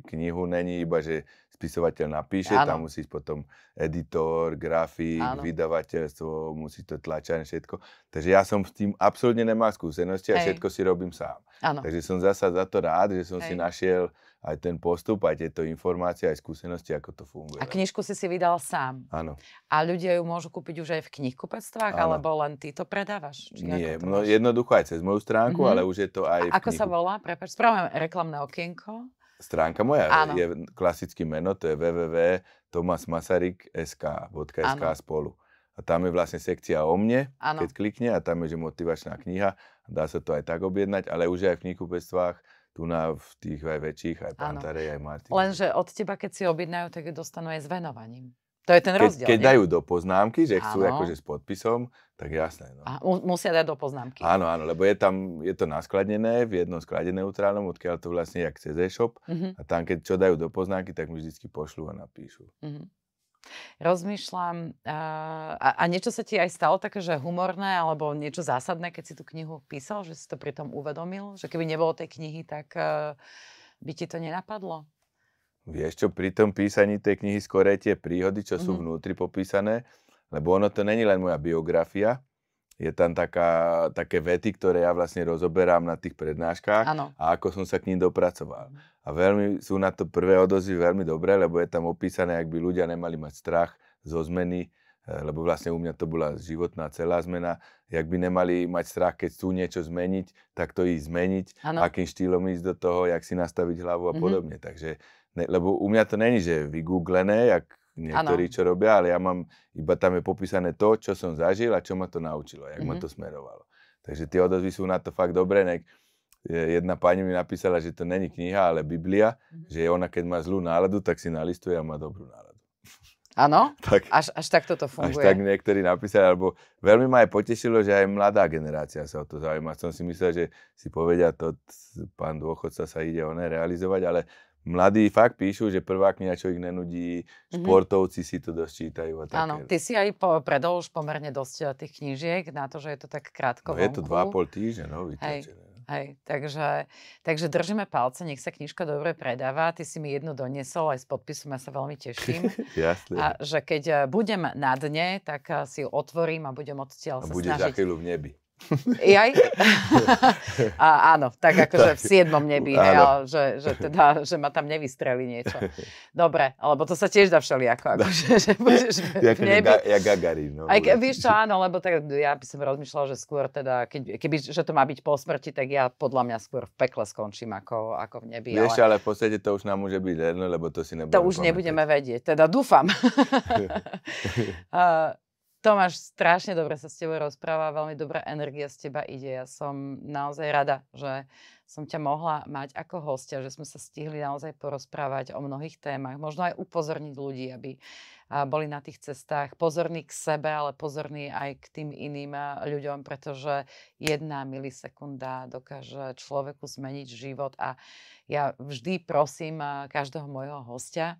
knihu není iba, že spisovateľ napíše, ano. tam musíš potom editor, grafik, ano. vydavateľstvo, musí to tlačať všetko. Takže ja som s tým absolútne nemal skúsenosti a Hej. všetko si robím sám. Ano. Takže som zasa za to rád, že som Hej. si našiel aj ten postup, aj tieto informácie, aj skúsenosti, ako to funguje. A knižku si si vydal sám. Áno. A ľudia ju môžu kúpiť už aj v knihkupectvách, ano. alebo len ty to predávaš? Nie, to no, jednoducho aj cez moju stránku, mm-hmm. ale už je to aj A v Ako knihu. sa volá? Prepač, spravujem reklamné okienko stránka moja Áno. je klasické meno, to je www.tomasmasarik.sk.sk spolu. A tam je vlastne sekcia o mne, Áno. keď klikne a tam je že motivačná kniha. Dá sa to aj tak objednať, ale už aj v knihkupectvách tu na v tých aj väčších, aj pantarej, aj Martin. Lenže od teba, keď si objednajú, tak ju dostanú aj s venovaním. To je ten rozdiel. Keď, keď dajú do poznámky, že chcú áno. akože s podpisom, tak jasné. No. A musia dať do poznámky. Áno, áno, lebo je tam, je to naskladnené v jednom sklade neutrálnom, odkiaľ to vlastne je jak CZ Shop. Uh-huh. Mhm. A tam, keď čo dajú do poznámky, tak mi vždycky pošlú a napíšu. Uh-huh. Rozmýšľam, a, a niečo sa ti aj stalo také, že humorné, alebo niečo zásadné, keď si tú knihu písal, že si to pritom uvedomil? Že keby nebolo tej knihy, tak eh, by ti to nenapadlo? Vieš čo, pri tom písaní tej knihy skorej tie príhody, čo mm-hmm. sú mhm. vnútri popísané, lebo ono to není len moja biografia, je tam taká, také vety, ktoré ja vlastne rozoberám na tých prednáškach ano. a ako som sa k ním dopracoval. Mhm. A veľmi sú na to prvé odozvy veľmi dobré, lebo je tam opísané, ak by ľudia nemali mať strach zo zmeny, e, lebo vlastne u mňa to bola životná celá zmena, jak by nemali mať strach, keď chcú niečo zmeniť, tak to ísť zmeniť, ano. akým štýlom ísť do toho, jak si nastaviť hlavu a mm-hmm. podobne. Takže ne, lebo u mňa to není, že vygooglené, jak niektorí, ano. čo robia, ale ja mám, iba tam je popísané to, čo som zažil a čo ma to naučilo, jak mm-hmm. ma mhm. to smerovalo. Takže tie odozvy sú na to fakt dobré. Nek e, jedna pani mi napísala, že to není kniha, ale Biblia, mm-hmm. že ona keď má zlú náladu, tak si nalistuje a má dobrú náladu. Áno? až, až tak toto funguje. Až tak niektorí napísali, alebo veľmi ma aj potešilo, že aj mladá generácia sa o to zaujíma. Som si myslel, že si povedia, to pán dôchodca sa ide oné realizovať, ale mladí fakt píšu, že prvá kniha, čo ich nenudí, mm-hmm. športovci si to dosť čítajú. A také. Áno, ty si aj po, predol už pomerne dosť eh, tých knížiek na to, že je to tak krátko. No, je to 2,5 týždňa, no, vytlačené. Hej, takže, takže držíme palce, nech sa knižka dobre predáva. Ty si mi jednu doniesol aj s podpisom, ja sa veľmi teším. Jasne. A že keď eh, budem na dne, tak eh, si ju otvorím a budem odtiaľ sa a budeš snažiť. A v nebi. Jaj? A, áno, tak akože v siedmom nebi, hej, ale že, že, teda, že ma tam nevystreli niečo. Dobre, alebo to sa tiež dá všelijako, akože, že budeš v nebi. Ja, Gagarin. No, Aj, ke, vieš čo, áno, lebo tak ja by som rozmýšľal, že skôr teda, keď, keby, že to má byť po smrti, tak ja podľa mňa skôr v pekle skončím ako, ako v nebi. Vieš, ale... ale v podstate to už nám môže byť jedno, lebo to si nebudeme To už pamätať. nebudeme vedieť, teda dúfam. uh, Tomáš, strašne dobre sa s tebou rozpráva, veľmi dobrá energia z teba ide. Ja som naozaj rada, že som ťa mohla mať ako hostia, že sme sa stihli naozaj porozprávať o mnohých témach, možno aj upozorniť ľudí, aby boli na tých cestách pozorní k sebe, ale pozorní aj k tým iným ľuďom, pretože jedna milisekunda dokáže človeku zmeniť život a ja vždy prosím každého môjho hostia,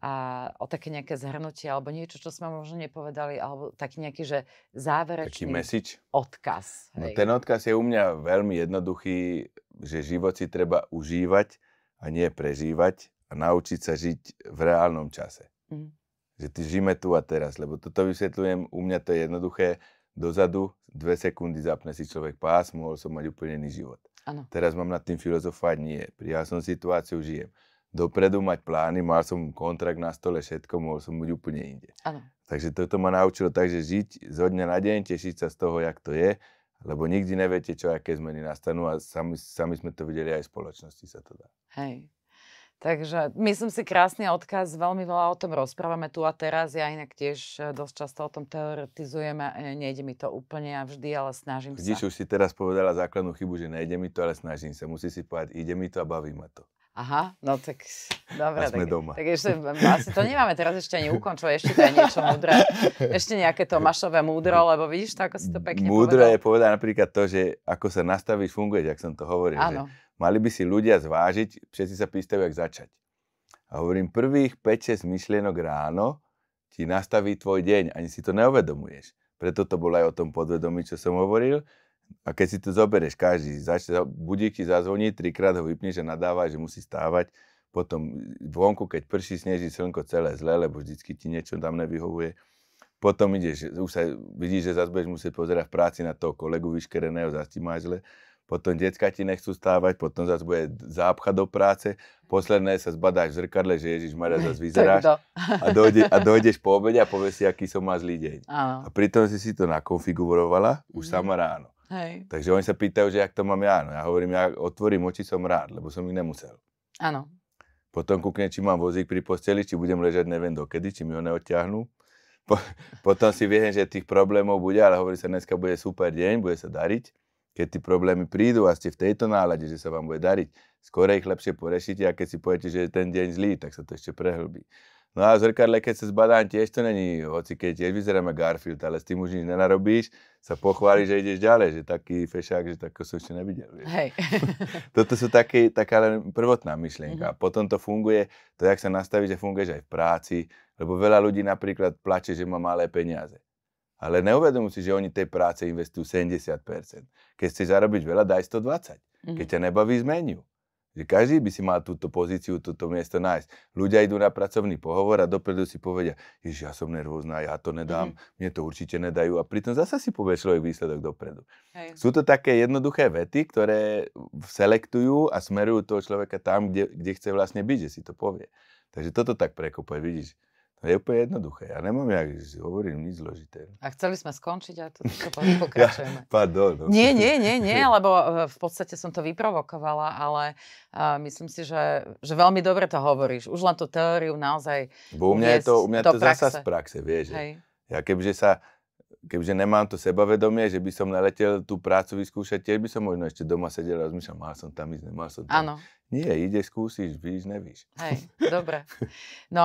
a o také nejaké zhrnutie alebo niečo, čo sme možno nepovedali, alebo taký nejaký, že záverečný taký odkaz. No ten odkaz je u mňa veľmi jednoduchý, že život si treba užívať a nie prežívať a naučiť sa žiť v reálnom čase. Mm. Že ty žijeme tu a teraz, lebo toto vysvetľujem, u mňa to je jednoduché, dozadu, dve sekundy zapne si človek pás, mohol som mať úplne iný život. Ano. Teraz mám nad tým filozofovať, nie. Prijal som situáciu, žijem dopredu mať plány, mal som kontrakt na stole, všetko, mohol som byť úplne inde. Ano. Takže toto ma naučilo tak, že žiť zo dňa na deň, tešiť sa z toho, jak to je, lebo nikdy neviete, čo, aké zmeny nastanú a sami, sami sme to videli aj v spoločnosti sa to dá. Hej. Takže myslím si krásny odkaz, veľmi veľa o tom rozprávame tu a teraz. Ja inak tiež e, dosť často o tom teoretizujeme, e, nejde mi to úplne a vždy, ale snažím Vidíš, sa. Vidíš, už si teraz povedala základnú chybu, že nejde mi to, ale snažím sa. Musí si povedať, ide mi to a baví ma to. Aha, no tak... Dobre, sme tak, doma. Tak ešte, asi to nemáme teraz ešte ani ukončovať, ešte to je niečo múdre. Ešte nejaké to mašové múdro, lebo vidíš to, ako si to pekne Múdro povedal. je povedať napríklad to, že ako sa nastavíš, funguje, ak som to hovoril. Áno. Že mali by si ľudia zvážiť, všetci sa pýtajú, jak začať. A hovorím, prvých 5-6 myšlienok ráno ti nastaví tvoj deň, ani si to neuvedomuješ. Preto to bolo aj o tom podvedomí, čo som hovoril, a keď si to zoberieš každý, začne, budík ti zazvoní, trikrát ho vypneš a nadáva, že musí stávať. Potom e, vonku, keď prší, sneží slnko celé zle, lebo vždycky ti niečo tam nevyhovuje. Potom ideš, už sa vidíš, že zase budeš musieť pozerať v práci na toho kolegu vyškereného, zase ti máš zle potom decka ti nechcú stávať, potom zase bude zápcha do práce, posledné sa zbadáš v zrkadle, že Ježiš Maria zase vyzeráš a, dojde, a dojdeš po obede a povieš si, aký som má zlý deň. Áno. A pritom si si to nakonfigurovala už mm. sama ráno. Hej. Takže oni sa pýtajú, že jak to mám ja. No ja hovorím, ja otvorím oči, som rád, lebo som ich nemusel. Áno. Potom kúkne, či mám vozík pri posteli, či budem ležať neviem dokedy, či mi ho neodťahnú. Po, potom si viem, že tých problémov bude, ale hovorí sa, dneska bude super deň, bude sa dariť. Keď tí problémy prídu a ste v tejto nálade, že sa vám bude dariť, skôr ich lepšie porešite a keď si poviete, že je ten deň zlý, tak sa to ešte prehlbí. No a v zrkadle, keď sa zbadám, tiež to není, hoci keď tiež vyzeráme Garfield, ale s tým už nič nenarobíš, sa pochváli, že ideš ďalej, že taký fešák, že takto som ešte nevidel. Vieš. Hej. Toto sú také, taká len prvotná myšlienka. Mm-hmm. Potom to funguje, to, jak sa nastaví, že funguje že aj v práci, lebo veľa ľudí napríklad plače, že má malé peniaze. Ale neuvedomujú si, že oni tej práce investujú 70%. Keď chceš zarobiť veľa, daj 120. Mm-hmm. Keď mhm. ťa nebaví, zmeniu. Že každý by si mal túto pozíciu, toto miesto nájsť. Ľudia idú na pracovný pohovor a dopredu si povedia, že ja som nervózna, ja to nedám, mm-hmm. mne to určite nedajú a pritom zase si povie človek výsledok dopredu. Hej. Sú to také jednoduché vety, ktoré selektujú a smerujú toho človeka tam, kde, kde chce vlastne byť, že si to povie. Takže toto tak prekopuje, vidíš. To je úplne jednoduché. Ja nemám, ja hovorím, nič zložité. A chceli sme skončiť a to, to pokračujeme. Ja, pardon. No. Nie, nie, nie, nie, lebo e, v podstate som to vyprovokovala, ale uh, myslím si, že, že veľmi dobre to hovoríš. Už len tú teóriu naozaj Bo u mňa je to, u mňa to zasa z praxe, vieš. Hej. Ja kebyže sa keďže nemám to sebavedomie, že by som naletel tú prácu vyskúšať, tiež by som možno ešte doma sedel a rozmýšľal, mal som tam ísť, nemal som tam. Áno. Nie, ide, skúsiš, víš, nevíš. Hej, dobre. No,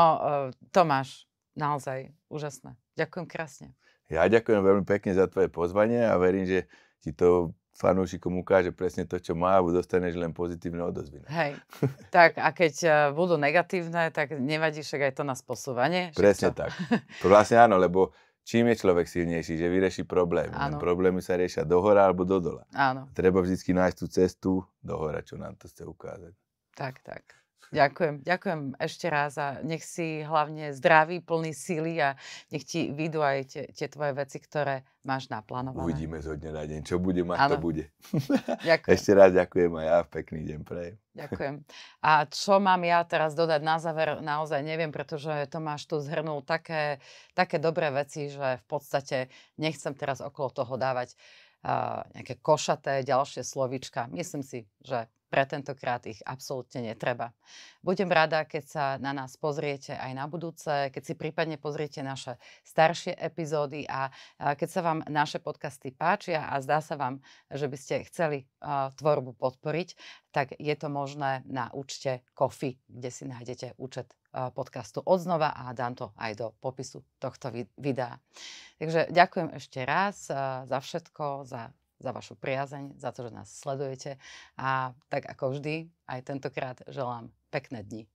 e, Tomáš, naozaj úžasné. Ďakujem krásne. Ja ďakujem veľmi pekne za tvoje pozvanie a verím, že ti to fanúšikom ukáže presne to, čo má a dostaneš len pozitívne odozvy. Hej, tak a keď e, budú negatívne, tak nevadí však aj to na sposúvanie. Presne tak. Vlastne áno, lebo čím je človek silnejší, že vyrieši problém. Áno. Problémy sa riešia do hora alebo do dola. Áno. Treba vždy nájsť tú cestu do hora, čo nám to chce ukázať. Tak, tak. Ďakujem, ďakujem ešte raz a nech si hlavne zdravý, plný síly a nech ti vyjdu aj tie, tie tvoje veci, ktoré máš naplánované. Uvidíme zo dňa na deň, čo bude mať, ano. to bude. Ďakujem. ešte raz ďakujem a ja pekný deň prejem. Ďakujem. A čo mám ja teraz dodať na záver, naozaj neviem, pretože Tomáš tu zhrnul také, také dobré veci, že v podstate nechcem teraz okolo toho dávať uh, nejaké košaté ďalšie slovička. Myslím si, že pre tentokrát ich absolútne netreba. Budem rada, keď sa na nás pozriete aj na budúce, keď si prípadne pozriete naše staršie epizódy a keď sa vám naše podcasty páčia a zdá sa vám, že by ste chceli tvorbu podporiť, tak je to možné na účte Kofi, kde si nájdete účet podcastu odznova a dám to aj do popisu tohto videa. Takže ďakujem ešte raz za všetko, za za vašu priazeň, za to, že nás sledujete a tak ako vždy, aj tentokrát želám pekné dni.